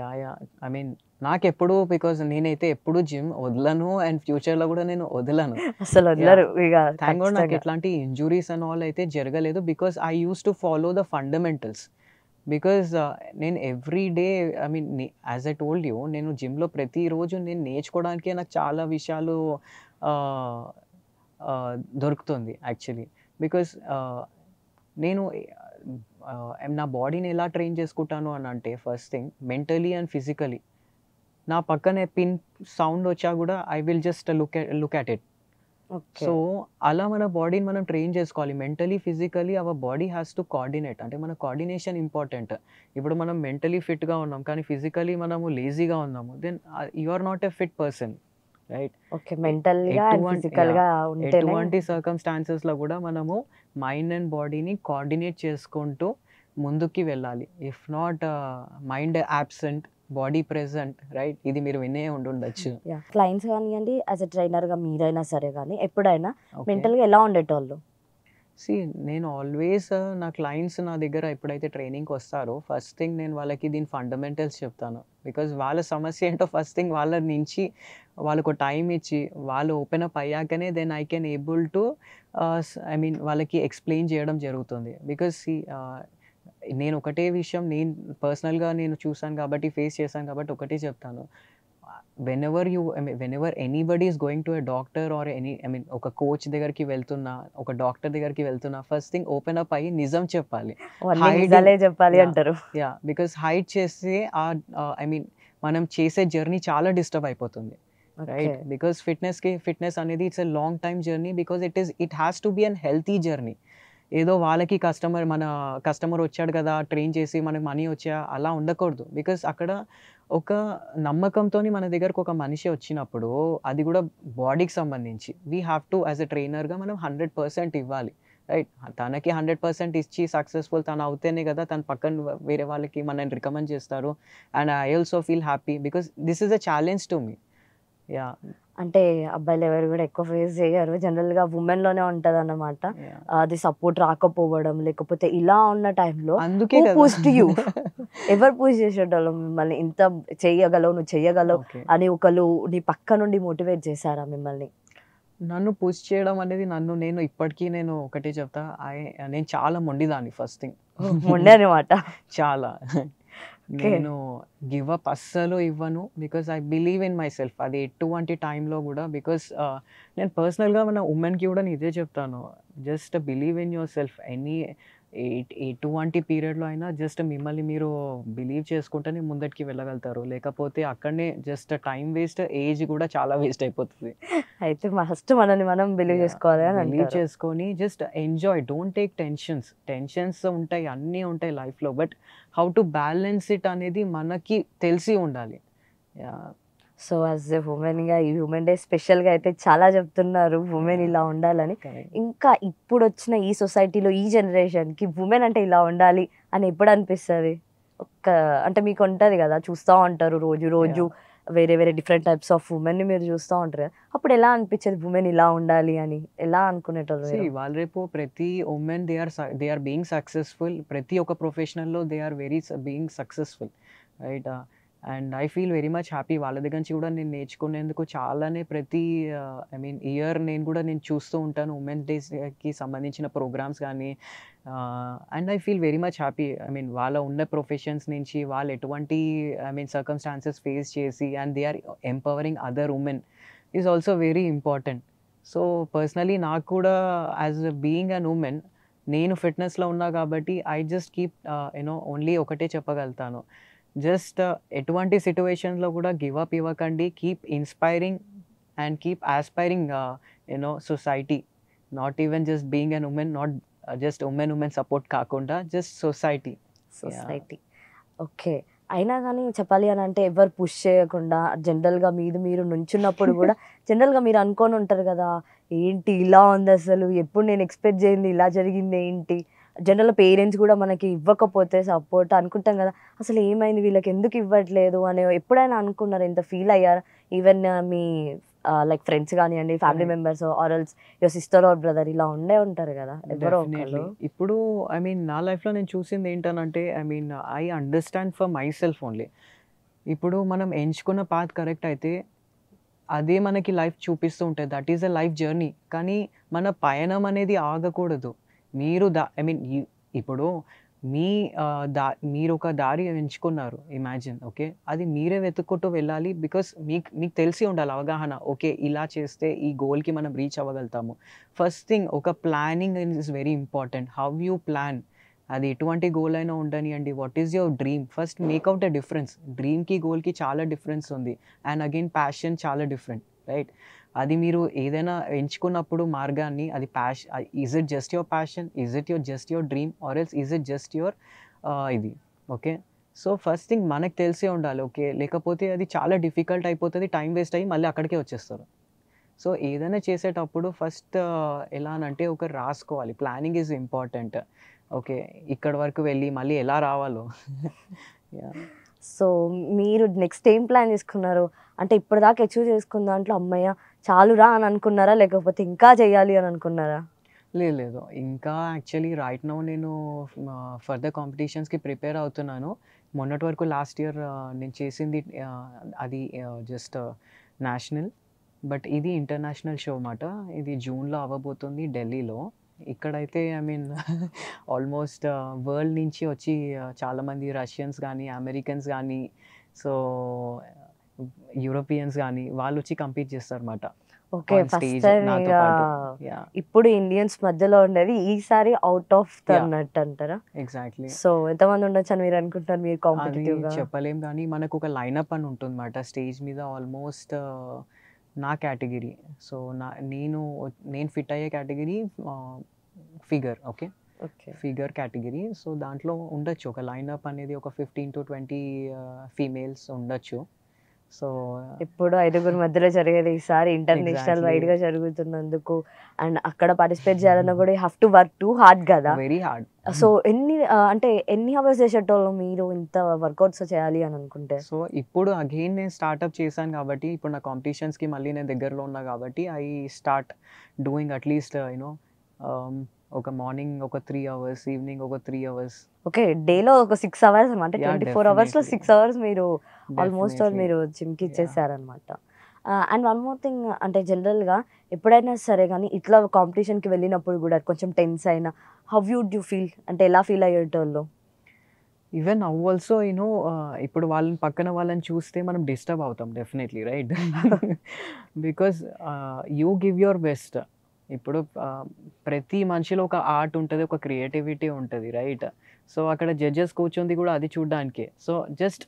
యా యా ఐ మీన్ నాకు ఎప్పుడు బికాస్ నేనైతే ఎప్పుడు జిమ్ వదలను అండ్ ఫ్యూచర్లో కూడా నేను వదలను అసలు వదలరు ఇక థ్యాంక్ నాకు ఎట్లాంటి ఇంజురీస్ అండ్ ఆల్ అయితే జరగలేదు because I use to follow the fundamentals because uh, నేను every day I mean as I told you నేను జిమ్లో ప్రతిరోజు నేను నేర్చుకోవడానికి నాకు చాలా విషయాలు దొరుకుతుంది యాక్చువల్లీ బికాజ్ నేను నా బాడీని ఎలా ట్రైన్ చేసుకుంటాను అని అంటే first thing mentally and physically నా పక్కనే పిన్ సౌండ్ వచ్చా కూడా I will just look look at it so అలా మన బాడీని మనం ట్రైన్ చేసుకోవాలి mentally physically our body has to coordinate అంటే మన కోఆర్డినేషన్ ఇంపార్టెంట్ ఇప్పుడు మనం మెంటలీ ఫిట్గా ఉన్నాం కానీ ఫిజికలీ మనము లేజీగా ఉన్నాము then you are not a fit person right okay mental ఎటువంటి ఎటువంటి సర్కమ్స్టాన్సెస్లో కూడా మనము మైండ్ అండ్ బాడీని కోఆర్డినేట్ చేసుకుంటూ ముందుకి వెళ్ళాలి if not mind absent body present right ఇది మీరు వినే ఉండొచ్చు క్లయింట్స్ కానివ్వండి యాజ్ అ ట్రైనర్గా మీరైనా సరే కానీ ఎప్పుడైనా మెంటల్గా ఎలా ఉండేటోళ్ళు సి నేను ఆల్వేస్ uh, నా క్లయింట్స్ నా దగ్గర ఎప్పుడైతే ట్రైనింగ్కి వస్తారో ఫస్ట్ థింగ్ నేను వాళ్ళకి దీని ఫండమెంటల్స్ చెప్తాను బికాజ్ వాళ్ళ సమస్య ఏంటో ఫస్ట్ థింగ్ వాళ్ళ నుంచి వాళ్ళకు టైం ఇచ్చి వాళ్ళు ఓపెన్ అప్ అయ్యాకనే then I can able to I mean వాళ్ళకి ఎక్స్ప్లెయిన్ చేయడం జరుగుతుంది బికాజ్ సి నేను ఒకటే విషయం నేను పర్సనల్గా నేను చూసాను కాబట్టి ఫేస్ చేశాను కాబట్టి ఒకటే చెప్తాను whenever you whenever is going to a doctor or any I mean ఒక కోచ్ దగ్గరికి వెళ్తున్నా ఒక డాక్టర్ దగ్గరికి వెళ్తున్నా ఫస్ట్ థింగ్ ఓపెన్ అప్ అయ్యి నిజం చెప్పాలి చెప్పాలి అంటారు యా బికాస్ హైడ్ చేస్తే ఐ మీన్ మనం చేసే జర్నీ చాలా డిస్టర్బ్ అయిపోతుంది రైట్ బికాస్ ఫిట్నెస్కి ఫిట్నెస్ అనేది it's a long time journey because it is it has to be an healthy journey ఏదో వాళ్ళకి కస్టమర్ మన కస్టమర్ వచ్చాడు కదా ట్రైన్ చేసి మనకి మనీ వచ్చా అలా ఉండకూడదు బికాస్ అక్కడ ఒక నమ్మకంతో మన దగ్గరకు ఒక మనిషి వచ్చినప్పుడు అది కూడా బాడీకి సంబంధించి we have to as a ట్రైనర్గా మనం హండ్రెడ్ పర్సెంట్ ఇవ్వాలి రైట్ తనకి హండ్రెడ్ పర్సెంట్ ఇచ్చి సక్సెస్ఫుల్ తను అవుతేనే కదా తన పక్కన వేరే వాళ్ళకి మనల్ని రికమెండ్ చేస్తారు and I also feel happy because this is a challenge to me yeah అంటే అబ్బాయిలు ఎవరు కూడా ఎక్కువ ఫేస్ చేయరు జనరల్గా ఉమెన్లోనే ఉంటుంది అన్నమాట అది సపోర్ట్ రాకపోవడం లేకపోతే ఇలా ఉన్న టైంలో పూస్ట్ యూ ఎవరు పూజ చేసేటోళ్ళు మిమ్మల్ని ఇంత చేయగలవు నువ్వు చేయగలవు అని ఒకళ్ళు నీ పక్క నుండి మోటివేట్ చేశారా మిమ్మల్ని నన్ను పూజ చేయడం అనేది నన్ను నేను ఇప్పటికీ నేను ఒకటే చెప్తా నేను చాలా మొండిదాన్ని ఫస్ట్ థింగ్ మొండి అనమాట (laughs) చాలా నేను గివ్ అప్ అస్సలు ఇవ్వను because I believe in myself అది ఎటువంటి టైంలో కూడా బికాస్ నేను పర్సనల్గా మన ఉమెన్కి కూడా నేను ఇదే చెప్తాను just believe in yourself any ఇటువంటి పీరియడ్లో అయినా జస్ట్ మిమ్మల్ని మీరు బిలీవ్ చేసుకుంటేనే ముందటికి వెళ్ళగలుగుతారు లేకపోతే అక్కడనే జస్ట్ టైం వేస్ట్ ఏజ్ కూడా చాలా వేస్ట్ అయిపోతుంది అయితే ఫస్ట్ మనల్ని మనం బిలీవ్ చేసుకోవాలి బిలీవ్ చేసుకొని just enjoy don't take tensions tensions ఉంటాయి అన్నీ ఉంటాయి లైఫ్లో but how to balance it అనేది మనకి తెలిసి ఉండాలి సో యాజ్ ఎ ఉమెన్గా ఈ ఉమెన్ డే స్పెషల్గా అయితే చాలా చెప్తున్నారు ఉమెన్ ఇలా ఉండాలని ఇంకా ఇప్పుడు వచ్చిన ఈ సొసైటీలో ఈ జనరేషన్కి ఉమెన్ అంటే ఇలా ఉండాలి అని ఎప్పుడు అనిపిస్తుంది ఒక్క అంటే మీకు ఉంటుంది కదా చూస్తూ ఉంటారు రోజు రోజు వేరే వేరే డిఫరెంట్ టైప్స్ ఆఫ్ ఉమెన్ని మీరు చూస్తూ ఉంటారు కదా అప్పుడు ఎలా అనిపించేది ఉమెన్ ఇలా ఉండాలి అని ఎలా అనుకునేటోళ్ళు ఇవాళ రేపు ప్రతి women they are they are being successful ప్రతి ఒక్క ప్రొఫెషనల్లో they are very being successful right and I feel very much happy వాళ్ళ దగ్గర నుంచి కూడా నేను నేర్చుకునేందుకు చాలానే ప్రతి ఐ మీన్ ఇయర్ నేను కూడా నేను చూస్తూ ఉంటాను ఉమెన్స్ డేస్కి సంబంధించిన ప్రోగ్రామ్స్ కానీ and I feel very much happy I mean వాళ్ళ ఉన్న ప్రొఫెషన్స్ నుంచి వాళ్ళు ఎటువంటి ఐ మీన్ సర్కమ్స్టాన్సెస్ ఫేస్ చేసి and they are empowering other women is also very important so personally నాకు కూడా యాజ్ బీయింగ్ అన్ ఉమెన్ నేను ఫిట్నెస్లో ఉన్నా కాబట్టి I just keep you know only ఒకటే చెప్పగలుగుతాను జస్ట్ ఎటువంటి సిట్యువేషన్లో కూడా గివ్ అప్ ఇవ్వకండి keep inspiring and keep aspiring you know society not even just being an women not just women women support కాకుండా జస్ట్ సొసైటీ సొసైటీ ఓకే అయినా కానీ చెప్పాలి అని అంటే ఎవరు పుష్ చేయకుండా జనరల్గా మీరు మీరు నుంచున్నప్పుడు కూడా (laughs) జనరల్గా మీరు అనుకొని ఉంటారు కదా ఏంటి ఇలా ఉంది అసలు ఎప్పుడు నేను ఎక్స్పెక్ట్ చేయింది ఇలా జరిగింది ఏంటి జనరల్ పేరెంట్స్ కూడా మనకి ఇవ్వకపోతే సపోర్ట్ అనుకుంటాం కదా అసలు ఏమైంది వీళ్ళకి ఎందుకు ఇవ్వట్లేదు అని ఎప్పుడైనా అనుకున్నారు ఇంత ఫీల్ అయ్యారు even me like uh, friends కానివ్వండి family members or else your sister or brother ఇలా ఉండే ఉంటారు కదా ఎవరో ఇప్పుడు ఐ మీన్ నా లైఫ్లో నేను చూసింది ఏంటంటే I mean I understand for myself only ఇప్పుడు మనం ఎంచుకున్న పాత్ కరెక్ట్ అయితే అదే మనకి లైఫ్ చూపిస్తూ ఉంటుంది that is a life journey కానీ మన పయనం అనేది ఆగకూడదు మీరు దా ఐ మీన్ ఇప్పుడు మీ దా మీరు ఒక దారి ఎంచుకున్నారు ఇమాజిన్ ఓకే అది మీరే వెతుక్కుంటూ వెళ్ళాలి బికాస్ మీకు మీకు తెలిసి ఉండాలి అవగాహన ఓకే ఇలా చేస్తే ఈ గోల్కి మనం రీచ్ అవ్వగలుగుతాము ఫస్ట్ థింగ్ ఒక planning is very important how you plan అది ఎటువంటి గోల్ అయినా ఉండనియండి what is your dream first make out a difference డ్రీమ్కి గోల్కి చాలా డిఫరెన్స్ ఉంది అండ్ అగైన్ ప్యాషన్ చాలా డిఫరెంట్ రైట్ అది మీరు ఏదైనా ఎంచుకున్నప్పుడు మార్గాన్ని అది passion is it just your passion is it your just your dream or else is it just your ఇది ఓకే సో ఫస్ట్ థింగ్ మనకు తెలిసే ఉండాలి ఓకే లేకపోతే అది చాలా డిఫికల్ట్ అయిపోతుంది టైం వేస్ట్ అయ్యి మళ్ళీ అక్కడికే వచ్చేస్తారు సో ఏదైనా చేసేటప్పుడు ఫస్ట్ ఎలా అంటే ఒక రాసుకోవాలి ప్లానింగ్ ఈజ్ ఇంపార్టెంట్ ఓకే ఇక్కడ వరకు వెళ్ళి మళ్ళీ ఎలా రావాలో సో (laughs) మీరు నెక్స్ట్ ఏం ప్లాన్ చేసుకున్నారు అంటే ఇప్పటిదాకా అచీవ్ చేసుకున్న దాంట్లో అమ్మయ్య చాలురా అని అనుకున్నారా లేకపోతే ఇంకా చేయాలి అని అనుకున్నారా లేదు లేదు ఇంకా యాక్చువల్లీ రైట్ నౌ నేను ఫర్దర్ కాంపిటీషన్స్కి ప్రిపేర్ అవుతున్నాను మొన్నటి వరకు లాస్ట్ ఇయర్ నేను చేసింది అది జస్ట్ నేషనల్ బట్ ఇది ఇంటర్నేషనల్ షో అన్నమాట ఇది జూన్లో అవ్వబోతుంది ఢిల్లీలో ఇక్కడైతే ఐ మీన్ ఆల్మోస్ట్ వరల్డ్ నుంచి వచ్చి చాలామంది రష్యన్స్ కానీ అమెరికన్స్ కానీ సో యూరోపియన్స్ కానీ వాళ్ళు వచ్చి కంపీట్ చేస్తారు అనమాట ఓకే ఫస్ట్ ఇప్పుడు ఇండియన్స్ మధ్యలో ఉండేది ఈసారి అవుట్ ఆఫ్ అన్నట్టు అంటారా ఎగ్జాక్ట్లీ సో ఎంతమంది ఉండొచ్చు అని మీరు అనుకుంటారు మీరు చెప్పలేం కానీ మనకు ఒక లైనప్ అని ఉంటుంది అన్నమాట స్టేజ్ మీద ఆల్మోస్ట్ uh, నా కేటగిరీ సో నా నేను నేను ఫిట్ అయ్యే category figure okay figure category so దాంట్లో ఉండొచ్చు ఒక లైనప్ అనేది ఒక ఫిఫ్టీన్ టు ట్వంటీ ఫీమేల్స్ ఉండొచ్చు సో ఇప్పుడు ఐదుగురు మధ్యలో జరిగేది ఈసారి ఇంటర్నేషనల్ వైడ్ గా జరుగుతున్నందుకు అండ్ అక్కడ పార్టిసిపేట్ చేయాలన్నా కూడా have to work too hard కదా వెరీ హార్డ్ సో ఎన్ని అంటే ఎన్ని అవర్స్ చేసేటోళ్ళు మీరు ఇంత వర్కౌట్స్ చేయాలి అని అనుకుంటే సో ఇప్పుడు అగైన్ నేను స్టార్ట్అప్ చేశాను కాబట్టి ఇప్పుడు నా కాంపిటీషన్స్కి మళ్ళీ నేను దగ్గరలో ఉన్నా కాబట్టి I start doing at least you know ఒక మార్నింగ్ ఒక త్రీ అవర్స్ ఈవినింగ్ ఒక త్రీ అవర్స్ ఓకే డేలో ఒక సిక్స్ అవర్స్ అనమాట ట్వంటీ ఫోర్ అవర్స్ లో సిక్స్ అవర్స్ మీరు ఆల్మోస్ట్ ఆల్ మీరు జిమ్ కి ఇచ్చేసారనమాట అండ్ వన్ మోర్ థింగ్ అంటే జనరల్గా ఎప్పుడైనా సరే కానీ ఇట్లా కాంపిటీషన్కి వెళ్ళినప్పుడు కూడా కొంచెం టెన్స్ అయినా హౌ యూ యూ ఫీల్ అంటే ఎలా ఫీల్ అయ్యేటోళ్ళు ఈవెన్ అవ్ ఆల్సో యూనో ఇప్పుడు వాళ్ళని పక్కన వాళ్ళని చూస్తే మనం డిస్టర్బ్ అవుతాం definitely right because you give your best ఇప్పుడు ప్రతి మనిషిలో ఒక ఆర్ట్ ఉంటుంది ఒక క్రియేటివిటీ ఉంటుంది రైట్ సో అక్కడ జడ్జెస్ కూర్చుంది కూడా అది చూడడానికే సో జస్ట్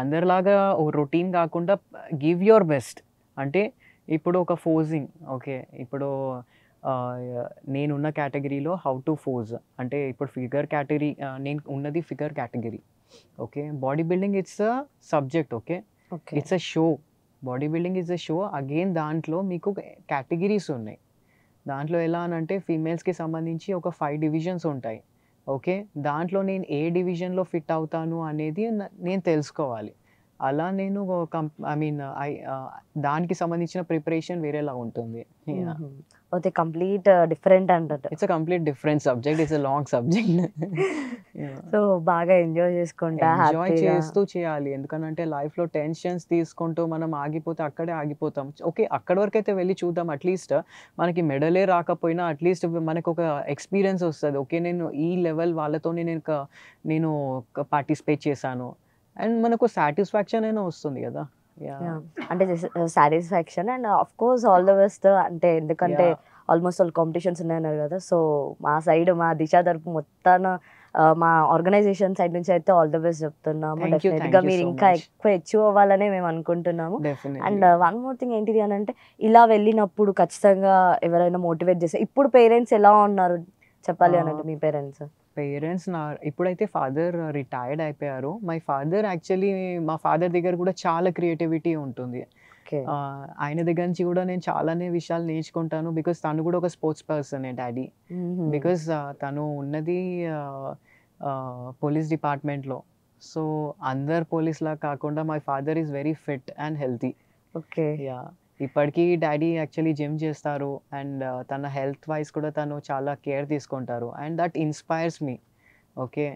అందరిలాగా ఓ రొటీన్ కాకుండా గివ్ యువర్ బెస్ట్ అంటే ఇప్పుడు ఒక ఫోజింగ్ ఓకే ఇప్పుడు నేనున్న కేటగిరీలో హౌ టు ఫోజ్ అంటే ఇప్పుడు ఫిగర్ కేటగిరీ నేను ఉన్నది figure category okay body building it's a subject okay it's a show body building is a show again దాంట్లో మీకు కేటగిరీస్ ఉన్నాయి దాంట్లో ఎలా అని అంటే ఫీమేల్స్కి సంబంధించి ఒక ఫైవ్ డివిజన్స్ ఉంటాయి ఓకే దాంట్లో నేను ఏ డివిజన్లో ఫిట్ అవుతాను అనేది నేను తెలుసుకోవాలి అలా నేను ఐ మీన్ uh, దానికి సంబంధించిన ప్రిపరేషన్ వేరేలా ఉంటుంది లేకపోతే కంప్లీట్ డిఫరెంట్ అంటారు it's complete different subject it's long subject so బాగా ఎంజాయ్ చేసుకుంటా ఎంజాయ్ చేస్తూ చేయాలి ఎందుకంటే లైఫ్ లో టెన్షన్స్ తీసుకుంటూ మనం ఆగిపోతే అక్కడే ఆగిపోతాం ఓకే అక్కడ వరకు అయితే వెళ్ళి చూద్దాం అట్లీస్ట్ uh, మనకి మెడలే రాకపోయినా అట్లీస్ట్ మనకు ఒక ఎక్స్పీరియన్స్ వస్తుంది ఓకే నేను ఈ లెవెల్ వాళ్ళతో నేను నేను పార్టిసిపేట్ చేశాను అండ్ మనకు సాటిస్ఫాక్షన్ అయినా వస్తుంది కదా అంటే satisfaction and of course all the best అంటే ఎందుకంటే ఆల్మోస్ట్ ఆల్ కాంపిటీషన్స్ ఉన్నాయన్నారు కదా సో మా సైడ్ మా దిశ తరపు మొత్తాన uh, మా ఆర్గనైజేషన్ సైడ్ నుంచి అయితే ఆల్ ద బెస్ట్ చెప్తున్నాము డెఫినెట్ మీరు ఇంకా ఎక్కువ అచీవ్ అవ్వాలనే మేము అనుకుంటున్నాము అండ్ వన్ మోర్ థింగ్ ఏంటిది అని అంటే ఇలా వెళ్ళినప్పుడు ఖచ్చితంగా ఎవరైనా మోటివేట్ చేస్తే ఇప్పుడు పేరెంట్స్ ఎలా ఉన్నారు చెప్పాలి uh, అని మీ పేరెంట్స్ పేరెంట్స్ నా ఇప్పుడైతే ఫాదర్ రిటైర్డ్ అయిపోయారు మై ఫాదర్ యాక్చువల్లీ మా ఫాదర్ దగ్గర కూడా చాలా క్రియేటివిటీ ఉంటుంది ఆయన దగ్గర నుంచి కూడా నేను చాలానే విషయాలు నేర్చుకుంటాను బికాస్ తను కూడా ఒక స్పోర్ట్స్ ఏ డాడీ బికాస్ తను ఉన్నది పోలీస్ డిపార్ట్మెంట్లో సో అందరు లా కాకుండా my father is very fit and healthy okay yeah ఇప్పటికీ డాడీ యాక్చువల్లీ జిమ్ చేస్తారు అండ్ uh, తన హెల్త్ వైజ్ కూడా తను చాలా కేర్ తీసుకుంటారు and that inspires me okay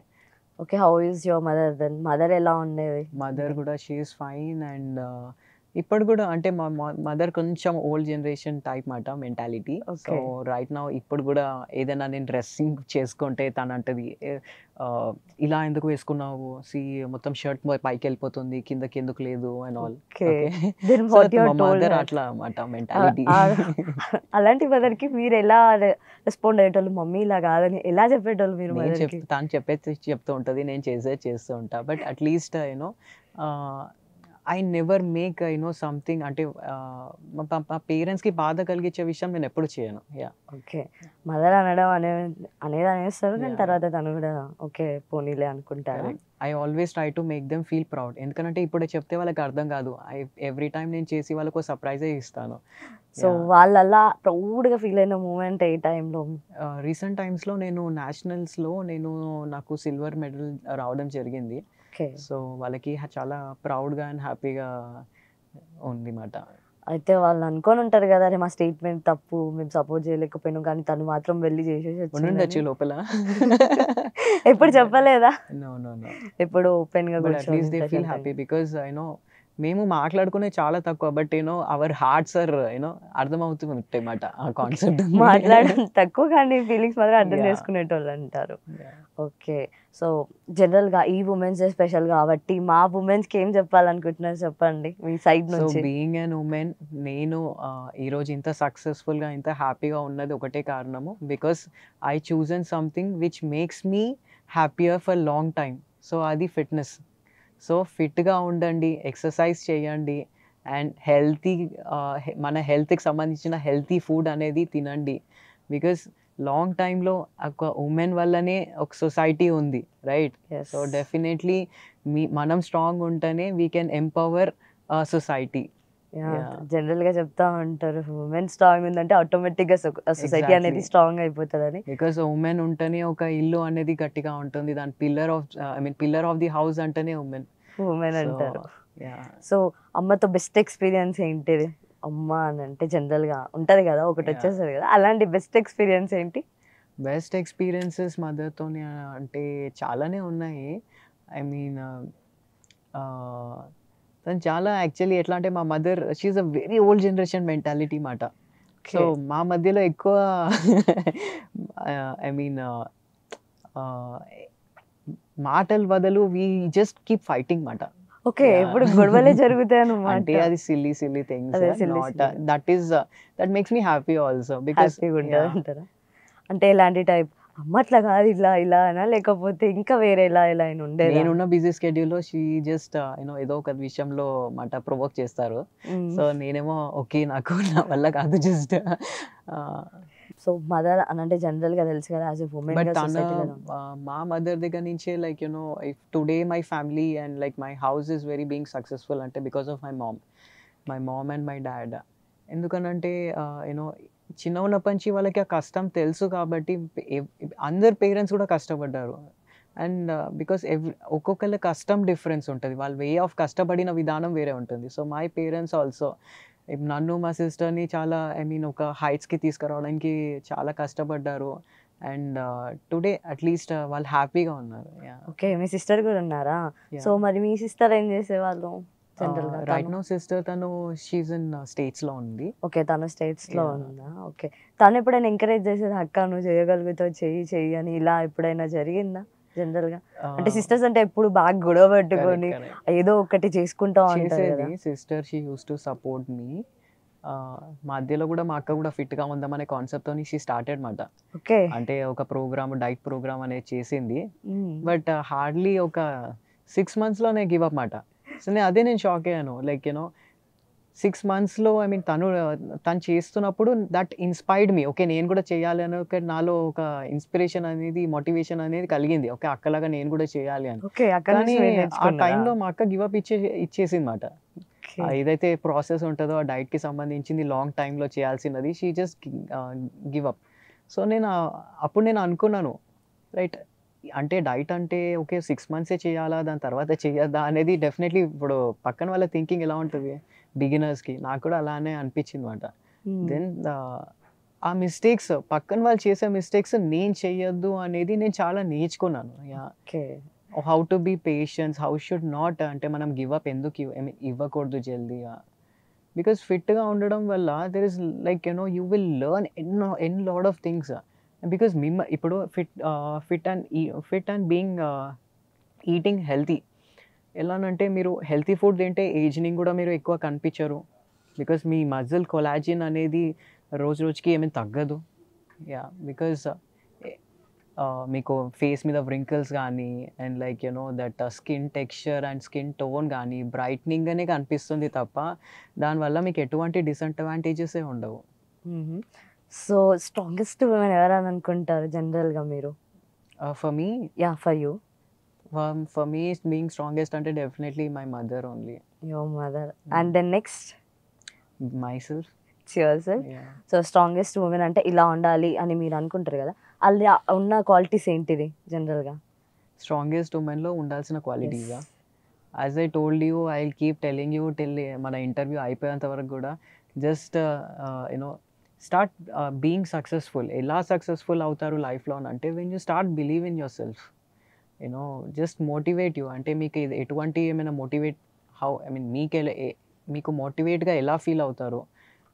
okay how is your mother then mother ఎలా ఉండేది మదర్ కూడా షీఈస్ ఫైన్ అండ్ uh, ఇప్పుడు కూడా అంటే మా మదర్ కొంచెం ఓల్డ్ జనరేషన్ టైప్ మాట మెంటాలిటీ సో రైట్ నా ఇప్పుడు కూడా ఏదైనా నేను డ్రెస్సింగ్ చేసుకుంటే తను అంటది ఇలా ఎందుకు వేసుకున్నావు సి మొత్తం షర్ట్ పైకి వెళ్ళిపోతుంది కిందకి ఎందుకు లేదు అండ్ ఆల్ మదర్ అట్లా అనమాట మెంటాలిటీ అలాంటి మదర్కి మీరు ఎలా రెస్పాండ్ అయ్యేటోళ్ళు మమ్మీ ఇలా కాదని ఎలా చెప్పేటోళ్ళు మీరు తను చెప్పే చెప్తూ ఉంటుంది నేను చేసే చేస్తూ ఉంటా but at least you know I never make I know something అంటే మా పేరెంట్స్కి బాధ కలిగించే విషయం నేను ఎప్పుడు చేయను యా ఓకే మదర్ అనడం అనే అనేది అనేస్తారు నేను తర్వాత తను కూడా ఓకే పోనీలే అనుకుంటారు I always try to make them feel proud ఎందుకంటే ఇప్పుడే చెప్తే వాళ్ళకి అర్థం కాదు ఐ ఎవ్రీ టైం నేను చేసి వాళ్ళకు సర్ప్రైజే ఇస్తాను సో వాళ్ళలా ప్రౌడ్గా ఫీల్ అయిన మూమెంట్ ఏ టైంలో రీసెంట్ టైమ్స్లో నేను నేషనల్స్లో నేను నాకు సిల్వర్ మెడల్ రావడం జరిగింది సో వాళ్ళకి చాలా ప్రౌడ్గా అండ్ హ్యాపీగా ఉంది మాట అయితే వాళ్ళు అనుకొని ఉంటారు కదా అరే మా స్టేట్మెంట్ తప్పు మేము సపోర్ట్ చేయలేకపోయినాం కానీ తను మాత్రం వెళ్ళి చేసేసి లోపల ఎప్పుడు చెప్పలేదా ఎప్పుడు ఓపెన్ గా కూడా హ్యాపీ బికాస్ ఐ నో మేము మాట్లాడుకునే చాలా తక్కువ but you know our hearts are you know అర్థమవుతూ ఉంటాయన్నమాట ఆ కాన్సెప్ట్ (laughs) మాట్లాడడం తక్కువ కానీ ఫీలింగ్స్ మాత్రం అర్థం చేసుకునేటోళ్ళు అంటారు ఓకే సో జనరల్గా ఈ ఉమెన్స్ స్పెషల్ కాబట్టి మా ఉమెన్స్కి ఏం చెప్పాలనుకుంటున్నారు చెప్పండి మీ సైడ్ నుంచి బీయింగ్ అన్ ఉమెన్ నేను ఈరోజు ఇంత సక్సెస్ఫుల్గా ఇంత హ్యాపీగా ఉన్నది ఒకటే కారణము because I chosen something which makes me happier for long time so అది ఫిట్నెస్ సో ఫిట్గా ఉండండి ఎక్సర్సైజ్ చేయండి అండ్ హెల్తీ మన హెల్త్కి సంబంధించిన హెల్తీ ఫుడ్ అనేది తినండి బికాస్ లాంగ్ టైంలో ఒక ఉమెన్ వల్లనే ఒక సొసైటీ ఉంది రైట్ సో డెఫినెట్లీ మీ మనం స్ట్రాంగ్ ఉంటేనే we can empower society general గా చెప్తా ఉంటారు ఉమెన్ స్ట్రాంగ్ ఉందంటే ఆటోమేటిక్ గా సొసైటీ అనేది స్ట్రాంగ్ అని బికాస్ ఉమెన్ ఉంటేనే ఒక ఇల్లు అనేది గట్టిగా ఉంటుంది దాని pillar of I mean pillar of the house అంటేనే ఉమెన్ ఉమెన్ అంటారు సో అమ్మతో బెస్ట్ ఎక్స్పీరియన్స్ ఏంటిది అమ్మ అని అంటే జనరల్ గా ఉంటది కదా ఒకటి వచ్చేస్తుంది కదా అలాంటి బెస్ట్ ఎక్స్పీరియన్స్ ఏంటి బెస్ట్ ఎక్స్పీరియన్సెస్ మదర్తో అంటే చాలానే ఉన్నాయి ఐ మీన్ uh, uh, తను చాలా యాక్చువల్లీ ఎట్లా అంటే మా mother she is a very old generation mentality మాట సో మా మధ్యలో ఎక్కువ ఐ (laughs) మీన్ uh, uh, మాటలు బదులు వీ జస్ట్ కీప్ ఫైటింగ్ మాట ఓకే ఇప్పుడు గొడవలే జరుగుతాయి అనమాట (laughs) అది silly silly things that is that makes me happy also because అంటే ఎలాంటి టైప్ అమ్మ అట్లా కాదు ఇలా ఇలా అనా లేకపోతే ఇంకా వేరే ఇలా ఇలా అయినా ఉండేది ఉన్న బిజీ లో షీ జస్ట్ యూనో ఏదో ఒక విషయంలో మాట ప్రొవోక్ చేస్తారు సో నేనేమో ఓకే నాకు నా వల్ల కాదు జస్ట్ సో మదర్ అని అంటే జనరల్ గా తెలుసు కదా యాజ్ ఉమెన్ uh, మా మదర్ దగ్గర నుంచే like you know if today my family and like my house is very being successful అంటే because of my mom my mom and my dad ఎందుకనంటే యూనో uh, చిన్న ఉన్నప్పటి నుంచి వాళ్ళకి ఆ కష్టం తెలుసు కాబట్టి అందరు పేరెంట్స్ కూడా కష్టపడ్డారు అండ్ బికాస్ uh, ఎవ్రీ ఒక్కొక్కళ్ళ కష్టం డిఫరెన్స్ ఉంటుంది వాళ్ళ వే ఆఫ్ కష్టపడిన విధానం వేరే ఉంటుంది సో మై పేరెంట్స్ ఆల్సో నన్ను మా సిస్టర్ని చాలా ఐ మీన్ ఒక హైట్స్కి తీసుకురావడానికి చాలా కష్టపడ్డారు and today uh, at least uh, వాళ్ళు హ్యాపీగా ఉన్నారు ఓకే మీ సిస్టర్ కూడా ఉన్నారా సో మరి మీ సిస్టర్ ఏం చేసేవాళ్ళు రైట్ నో సిస్టర్ తను షీజ్ ఇన్ స్టేట్స్ లో ఉంది ఓకే తన స్టేట్స్ లో ఉందా ఓకే తను ఎప్పుడైనా ఎంకరేజ్ చేసేది అక్క నువ్వు చేయగలుగుతావు చెయ్యి చెయ్యి అని ఇలా ఎప్పుడైనా జరిగిందా జనరల్ గా అంటే సిస్టర్స్ అంటే ఎప్పుడు బాగా గొడవ పెట్టుకొని ఏదో ఒకటి చేసుకుంటా ఉంటాయి sister she use to support me మధ్యలో కూడా మా అక్క కూడా ఫిట్ గా ఉందామనే కాన్సెప్ట్ తో షీ స్టార్టెడ్ అనమాట ఓకే అంటే ఒక ప్రోగ్రామ్ డైట్ ప్రోగ్రామ్ అనేది చేసింది బట్ హార్డ్లీ uh, ఒక సిక్స్ మంత్స్ లోనే గివ్ అప్ మాట సో నేను అదే నేను షాక్ అయ్యాను లైక్ యూనో సిక్స్ మంత్స్లో ఐ మీన్ తను తను చేస్తున్నప్పుడు దట్ ఇన్స్పైర్డ్ మీ ఓకే నేను కూడా చేయాలి అని ఒక నాలో ఒక ఇన్స్పిరేషన్ అనేది మోటివేషన్ అనేది కలిగింది ఓకే అక్కలాగా నేను కూడా చేయాలి అని కానీ ఆ టైంలో మా అక్క గివప్ ఇచ్చే ఇచ్చేసింది మాట ఏదైతే ప్రాసెస్ ఉంటుందో ఆ డైట్కి సంబంధించింది లాంగ్ టైంలో చేయాల్సినది she just give up so నేను అప్పుడు నేను అనుకున్నాను రైట్ అంటే డైట్ అంటే ఓకే సిక్స్ మంత్సే చేయాలా దాని తర్వాత చేయద్దా అనేది డెఫినెట్లీ ఇప్పుడు పక్కన వాళ్ళ థింకింగ్ ఎలా ఉంటుంది బిగినర్స్కి నాకు కూడా అలానే అనిపించింది అనమాట దెన్ ఆ మిస్టేక్స్ పక్కన వాళ్ళు చేసే మిస్టేక్స్ నేను చెయ్యొద్దు అనేది నేను చాలా నేర్చుకున్నాను how to be patience how should not అంటే మనం గివ్ అప్ ఎందుకు ఇవ్వకూడదు జల్దీగా బికాస్ ఫిట్గా ఉండడం వల్ల there is like no you will learn ఎన్నో an lot of things because మిమ్మ ఇప్పుడు fit fit and fit and being eating healthy ఎలానంటే మీరు హెల్తీ ఫుడ్ తింటే ఏజ్నింగ్ కూడా మీరు ఎక్కువ కనిపించరు బికాజ్ మీ మజిల్ కొలాజిన్ అనేది రోజు రోజుకి ఏమీ తగ్గదు యా బికాజ్ మీకు ఫేస్ మీద వ్రింకిల్స్ కానీ and like you know that skin texture and skin tone కానీ అనే కనిపిస్తుంది తప్ప దానివల్ల మీకు ఎటువంటి డిసడ్వాంటేజెస్ ఉండవు సో స్ట్రాంగెస్ట్ ఉమెన్ ఎవరని అనుకుంటారు జనరల్గా మీరు for me yeah for you for me being strongest అంటే definitely my mother only your mother and then next myself sir so strongest women అంటే ఇలా ఉండాలి అని మీరు అనుకుంటారు కదా అది ఉన్న క్వాలిటీస్ ఏంటిది జనరల్గా స్ట్రాంగెస్ట్ ఉమెన్లో ఉండాల్సిన క్వాలిటీగా as I told you I keep telling you tell మన ఇంటర్వ్యూ అయిపోయేంత వరకు కూడా just you know uh, uh, start being successful ఎలా సక్సెస్ఫుల్ అవుతారు లైఫ్లో అంటే when you start believe in yourself you know just motivate you అంటే మీకు ఎటువంటి ఏమైనా మోటివేట్ హౌ ఐ మీన్ మీకు మీకు మోటివేట్గా ఎలా ఫీల్ అవుతారు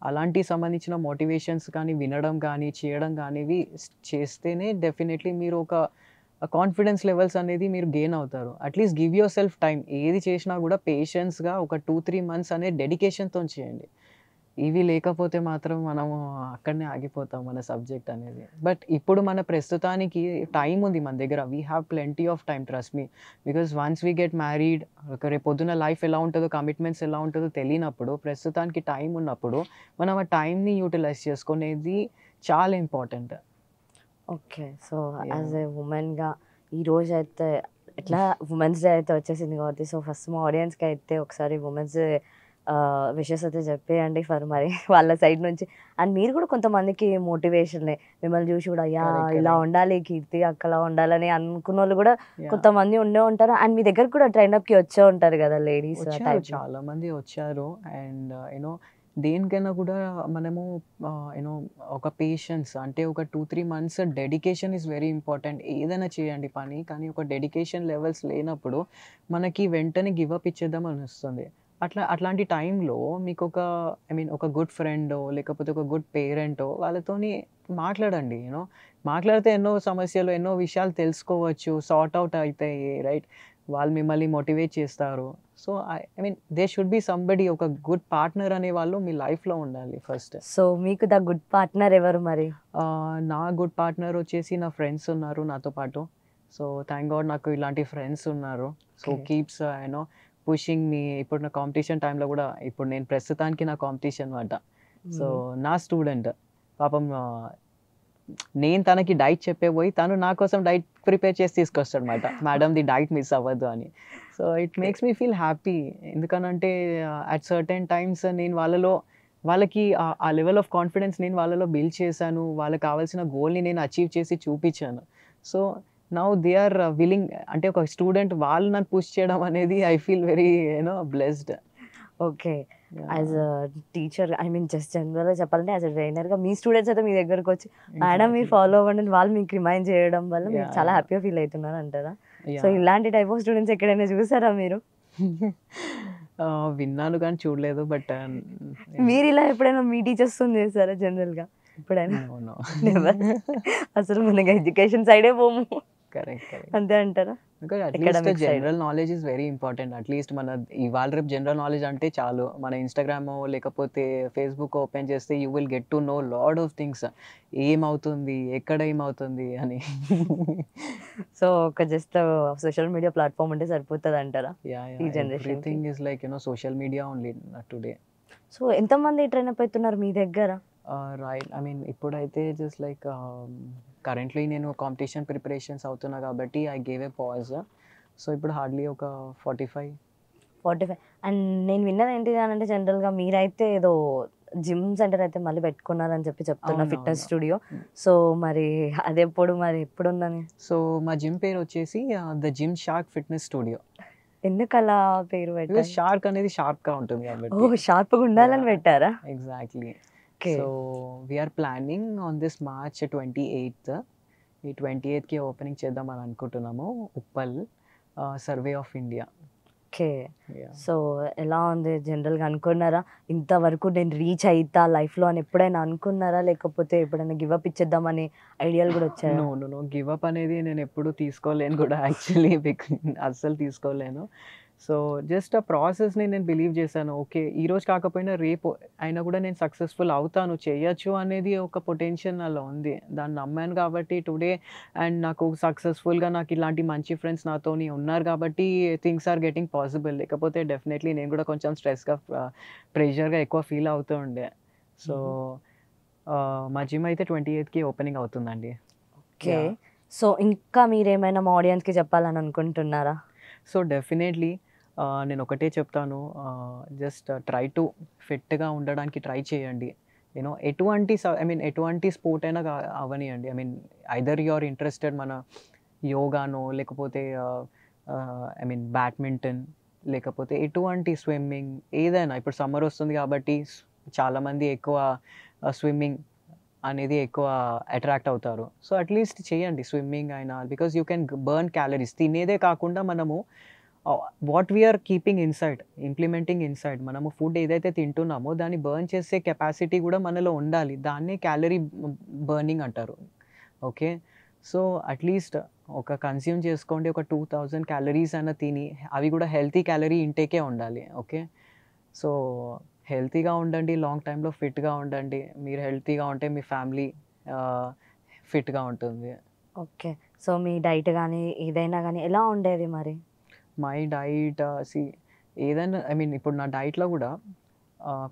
అలాంటి సంబంధించిన మోటివేషన్స్ కానీ వినడం కానీ చేయడం కానీ చేస్తేనే డెఫినెట్లీ మీరు ఒక కాన్ఫిడెన్స్ లెవెల్స్ అనేది మీరు గెయిన్ అవుతారు at least give yourself time ఏది చేసినా కూడా పేషెన్స్గా ఒక టూ త్రీ మంత్స్ అనే డెడికేషన్తో చేయండి ఇవి లేకపోతే మాత్రం మనము అక్కడనే ఆగిపోతాం మన సబ్జెక్ట్ అనేది బట్ ఇప్పుడు మన ప్రస్తుతానికి టైం ఉంది మన దగ్గర we have plenty of time trust me because once we get married ఒక పొద్దున లైఫ్ ఎలా ఉంటుందో కమిట్మెంట్స్ ఎలా ఉంటుందో తెలియనప్పుడు ప్రస్తుతానికి టైం ఉన్నప్పుడు మనం ఆ టైంని యూటిలైజ్ చేసుకునేది చాలా important okay so as a ఉమెన్గా ఈరోజు అయితే ఎట్లా ఉమెన్స్ డే అయితే వచ్చేసింది కాబట్టి సో ఫస్ట్ మా ఆడియన్స్కి అయితే ఒకసారి ఉమెన్స్ డే విషెస్ అయితే చెప్పేయండి ఫర్ మరి (laughs) వాళ్ళ సైడ్ నుంచి అండ్ మీరు కూడా కొంతమందికి మోటివేషన్లే మిమ్మల్ని చూసి కూడా అయ్యా ఇలా ఉండాలి కీర్తి అక్కలా ఉండాలని అనుకున్న వాళ్ళు కూడా కొంతమంది ఉండే ఉంటారు అండ్ మీ దగ్గర కూడా ట్రైన్అప్ కి వచ్చే ఉంటారు కదా లేడీస్ చాలా మంది వచ్చారు అండ్ యూనో uh, దేనికైనా కూడా మనము యూనో uh, ఒక పేషెన్స్ అంటే ఒక two three months dedication is very important ఏదైనా చేయండి పని కానీ ఒక డెడికేషన్ లెవెల్స్ లేనప్పుడు మనకి వెంటనే గివప్ అని వస్తుంది అట్లా అట్లాంటి టైంలో మీకు ఒక ఐ మీన్ ఒక గుడ్ ఫ్రెండో లేకపోతే ఒక గుడ్ పేరెంటో వాళ్ళతో మాట్లాడండి యూనో మాట్లాడితే ఎన్నో సమస్యలు ఎన్నో విషయాలు తెలుసుకోవచ్చు సార్ట్ అవుట్ అవుతాయి రైట్ వాళ్ళు మిమ్మల్ని మోటివేట్ చేస్తారు so I mean they should be somebody ఒక గుడ్ పార్ట్నర్ అనే వాళ్ళు మీ లైఫ్లో ఉండాలి ఫస్ట్ సో మీకు ద గుడ్ పార్ట్నర్ ఎవరు మరి నా గుడ్ పార్ట్నర్ వచ్చేసి నా ఫ్రెండ్స్ ఉన్నారు నాతో పాటు సో థ్యాంక్ గాడ్ నాకు ఇలాంటి ఫ్రెండ్స్ ఉన్నారు so keeps I know pushing me ఇప్పుడు నా కాంపిటీషన్ టైంలో కూడా ఇప్పుడు నేను ప్రస్తుతానికి నా కాంపిటీషన్ అంట సో hmm. నా స్టూడెంట్ పాపం నేను తనకి డైట్ చెప్పే పోయి తను నా కోసం డైట్ ప్రిపేర్ చేసి అనమాట మేడం ది డైట్ మిస్ అవ్వద్దు అని so it makes me feel happy ఎందుకనంటే అట్ సర్టెన్ టైమ్స్ నేను వాళ్ళలో వాళ్ళకి ఆ లెవెల్ ఆఫ్ కాన్ఫిడెన్స్ నేను వాళ్ళలో బిల్డ్ చేశాను వాళ్ళకి కావాల్సిన గోల్ని నేను అచీవ్ చేసి చూపించాను so now they are willing అంటే ఒక స్టూడెంట్ వాళ్ళు నన్ను పుష్ చేయడం అనేది I feel very you know blessed okay as teacher I mean just జనరల్గా చెప్పాలంటే యాజ్ అ ట్రైనర్గా మీ స్టూడెంట్స్ అయితే మీ దగ్గరకు వచ్చి మేడం మీరు ఫాలో అవ్వండి వాళ్ళు మీకు రిమైండ్ చేయడం వల్ల మీరు చాలా హ్యాపీగా ఫీల్ అవుతున్నారు అంటారా సో ఇలాంటి టైప్ ఆఫ్ స్టూడెంట్స్ ఎక్కడైనా చూసారా మీరు (laughs) విన్నాను కానీ చూడలేదు బట్ uh, మీరు ఇలా ఎప్పుడైనా మీ టీచర్స్ తో జనరల్ జనరల్గా ఎప్పుడైనా (laughs) అసలు మనకి ఎడ్యుకేషన్ సైడే పోము అంతే అంటారా general knowledge is very important at least మన ఇవాళ రేపు జనరల్ నాలెడ్జ్ అంటే చాలు మన ఇన్స్టాగ్రామ్ లేకపోతే ఫేస్బుక్ ఓపెన్ చేస్తే you will get to know lot of things ఏమవుతుంది ఎక్కడ ఏమవుతుంది అని సో (laughs) ఒక జస్ట్ సోషల్ మీడియా ప్లాట్ఫామ్ అంటే సరిపోతుంది అంటారా ఈ generation thing is like you know social media only today so ఎంతమంది ట్రైన్ అప్ అవుతున్నారు మీ దగ్గర రైట్ ఐ మీన్ ఇప్పుడైతే జస్ట్ లైక్ um, కరెంట్లీ నేను కాంపిటీషన్ ప్రిపరేషన్స్ అవుతున్నా కాబట్టి I gave a pause so ఇప్పుడు హార్డ్లీ ఒక forty five forty five and నేను విన్నది ఏంటి అని అంటే జనరల్గా మీరైతే ఏదో జిమ్ సెంటర్ అయితే మళ్ళీ పెట్టుకున్నారని చెప్పి చెప్తున్నా ఫిట్నెస్ స్టూడియో సో మరి అది ఎప్పుడు మరి ఎప్పుడు ఉందని సో మా జిమ్ పేరు వచ్చేసి the gym shark fitness studio ఎందుకు అలా పేరు పెట్టారు షార్క్ అనేది షార్ప్ గా ఉంటుంది ఓ షార్ప్ గా ఉండాలని పెట్టారా exactly okay so we are planning on this March twenty eighth ఈ ట్వంటీ ఎయిత్కి ఓపెనింగ్ చేద్దాం అని అనుకుంటున్నాము Uppal survey of India okay so ఎలా ఉంది జనరల్గా అనుకున్నారా ఇంతవరకు నేను రీచ్ అవుతా లైఫ్లో అని ఎప్పుడైనా అనుకున్నారా లేకపోతే ఎప్పుడైనా గివప్ ఇచ్చేద్దామని ఐడియాలు కూడా వచ్చాయి నో నో గివప్ అనేది నేను ఎప్పుడు తీసుకోలేను కూడా యాక్చువల్లీ (laughs) అస్సలు తీసుకోలేను సో జస్ట్ ఆ ప్రాసెస్ని నేను బిలీవ్ చేశాను ఓకే ఈరోజు కాకపోయినా రేపు అయినా కూడా నేను సక్సెస్ఫుల్ అవుతాను చేయొచ్చు అనేది ఒక పొటెన్షియల్ నాలో ఉంది దాన్ని నమ్మాను కాబట్టి టుడే అండ్ నాకు సక్సెస్ఫుల్గా నాకు ఇలాంటి మంచి ఫ్రెండ్స్ నాతోని ఉన్నారు కాబట్టి థింగ్స్ ఆర్ గెటింగ్ పాసిబుల్ లేకపోతే డెఫినెట్లీ నేను కూడా కొంచెం స్ట్రెస్గా ప్రెషర్గా ఎక్కువ ఫీల్ అవుతూ ఉండే సో మా జిమ్ అయితే ట్వంటీ ఎయిత్కి ఓపెనింగ్ అవుతుందండి ఓకే సో ఇంకా మీరేమైనా మా ఆడియన్స్కి చెప్పాలని అనుకుంటున్నారా సో డెఫినెట్లీ నేను ఒకటే చెప్తాను జస్ట్ ట్రై టు ఫిట్గా ఉండడానికి ట్రై చేయండి యూనో ఎటువంటి ఐ మీన్ ఎటువంటి స్పోర్ట్ అయినా అవనియండి I mean either you are interested మన యోగానో లేకపోతే ఐ మీన్ బ్యాడ్మింటన్ లేకపోతే ఎటువంటి స్విమ్మింగ్ ఏదైనా ఇప్పుడు సమ్మర్ వస్తుంది కాబట్టి చాలామంది ఎక్కువ స్విమ్మింగ్ అనేది ఎక్కువ అట్రాక్ట్ అవుతారు సో అట్లీస్ట్ చేయండి స్విమ్మింగ్ అయినా because you can burn calories తినేదే కాకుండా మనము what we are keeping inside implementing inside మనము ఫుడ్ ఏదైతే తింటున్నామో దాన్ని బర్న్ చేసే కెపాసిటీ కూడా మనలో ఉండాలి దాన్నే క్యాలరీ బర్నింగ్ అంటారు ఓకే సో అట్లీస్ట్ ఒక కన్స్యూమ్ చేసుకోండి ఒక టూ థౌజండ్ క్యాలరీస్ అన్న తిని అవి కూడా హెల్తీ క్యాలరీ ఇంటేకే ఉండాలి ఓకే సో హెల్తీగా ఉండండి లాంగ్ టైంలో ఫిట్గా ఉండండి మీరు హెల్తీగా ఉంటే మీ ఫ్యామిలీ ఫిట్గా uh, ఉంటుంది ఓకే సో మీ డైట్ కానీ ఏదైనా కానీ ఎలా ఉండేది మరి మై డైట్ సి ఏదైనా ఐ మీన్ ఇప్పుడు నా డైట్లో కూడా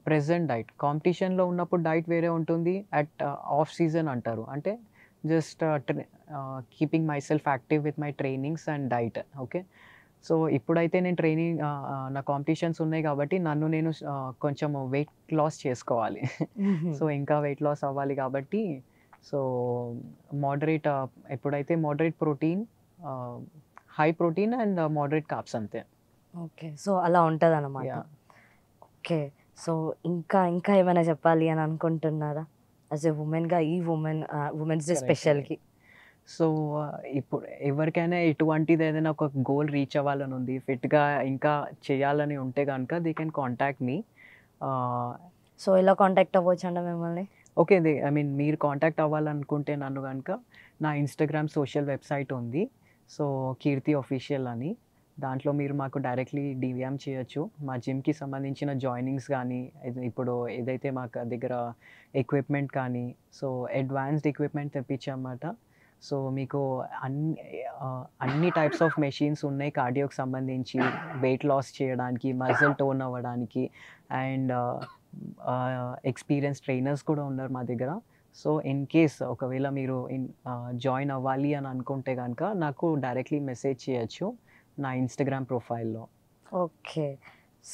ప్రెసెంట్ డైట్ కాంపిటీషన్లో ఉన్నప్పుడు డైట్ వేరే ఉంటుంది అట్ ఆఫ్ సీజన్ అంటారు అంటే just keeping myself active with my trainings and diet okay so ఇప్పుడైతే నేను ట్రైనింగ్ uh, uh, నా కాంపిటీషన్స్ ఉన్నాయి కాబట్టి నన్ను నేను uh, కొంచెం వెయిట్ లాస్ చేసుకోవాలి సో (laughs) ఇంకా వెయిట్ లాస్ అవ్వాలి కాబట్టి సో మోడరేట్ ఎప్పుడైతే moderate protein high protein and moderate carbs అంతే ఓకే సో అలా ఉంటుంది అన్నమాట ఓకే సో ఇంకా ఇంకా ఏమైనా చెప్పాలి అని అనుకుంటున్నారా యాజ్ ఎ ఉమెన్గా ఈ ఉమెన్ ఉమెన్స్ డే స్పెషల్కి సో uh, ఇప్పుడు ఎవరికైనా ఎటువంటిది ఏదైనా ఒక గోల్ రీచ్ అవ్వాలని ఉంది ఫిట్గా ఇంకా చేయాలని ఉంటే కనుక they can contact me so ఇలా కాంటాక్ట్ అవ్వచ్చు అండి మిమ్మల్ని ఓకే ఐ మీన్ మీరు కాంటాక్ట్ అవ్వాలనుకుంటే నన్ను కనుక నా ఇన్స్టాగ్రామ్ సోషల్ వెబ్సైట్ ఉంది సో కీర్తి ఒఫీషియల్ అని దాంట్లో మీరు మాకు డైరెక్ట్లీ డివిఎం చేయొచ్చు మా జిమ్కి సంబంధించిన జాయినింగ్స్ కానీ ఇప్పుడు ఏదైతే మాకు దగ్గర ఎక్విప్మెంట్ కానీ సో అడ్వాన్స్డ్ ఎక్విప్మెంట్ తెప్పించామన్నమాట సో మీకు అన్ని అన్ని టైప్స్ ఆఫ్ మెషిన్స్ ఉన్నాయి కార్డియోకి సంబంధించి వెయిట్ లాస్ చేయడానికి మజిల్ టోన్ అవ్వడానికి అండ్ ఎక్స్పీరియన్స్ ట్రైనర్స్ కూడా ఉన్నారు మా దగ్గర సో ఇన్ కేస్ ఒకవేళ మీరు ఇన్ జాయిన్ అవ్వాలి అని అనుకుంటే కనుక నాకు డైరెక్ట్లీ మెసేజ్ చేయొచ్చు నా ఇన్స్టాగ్రామ్ ప్రొఫైల్లో ఓకే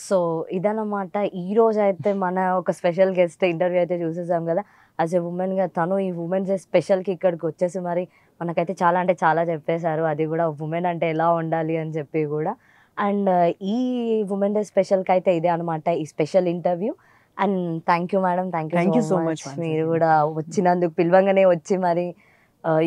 సో ఇదన్నమాట ఈరోజు అయితే మన ఒక స్పెషల్ గెస్ట్ ఇంటర్వ్యూ అయితే చూసేసాం కదా యాజ్ ఎ ఉమెన్గా తను ఈ ఉమెన్స్ స్పెషల్కి ఇక్కడికి వచ్చేసి మరి మనకైతే చాలా అంటే చాలా చెప్పేశారు అది కూడా ఉమెన్ అంటే ఎలా ఉండాలి అని చెప్పి కూడా అండ్ ఈ ఉమెన్ డే స్పెషల్కి అయితే ఇదే అనమాట ఈ special interview and thank you madam thank you so much మీరు కూడా వచ్చినందుకు పిలవంగానే వచ్చి మరి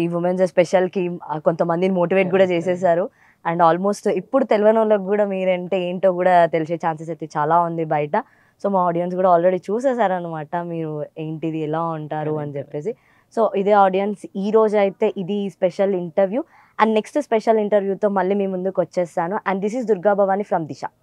ఈ ఉమెన్స్ స్పెషల్కి కొంతమందిని మోటివేట్ కూడా చేసేసారు అండ్ ఆల్మోస్ట్ ఇప్పుడు తెలియని వాళ్ళకి కూడా మీరంటే ఏంటో కూడా తెలిసే ఛాన్సెస్ అయితే చాలా ఉంది బయట సో మా ఆడియన్స్ కూడా ఆల్రెడీ చూసేసారనమాట మీరు ఏంటిది ఎలా ఉంటారు అని చెప్పేసి సో ఇదే ఆడియన్స్ ఈ రోజు అయితే ఇది special interview and next special ఇంటర్వ్యూతో మళ్ళీ మీ ముందుకు వచ్చేస్తాను and this is Durga from Disha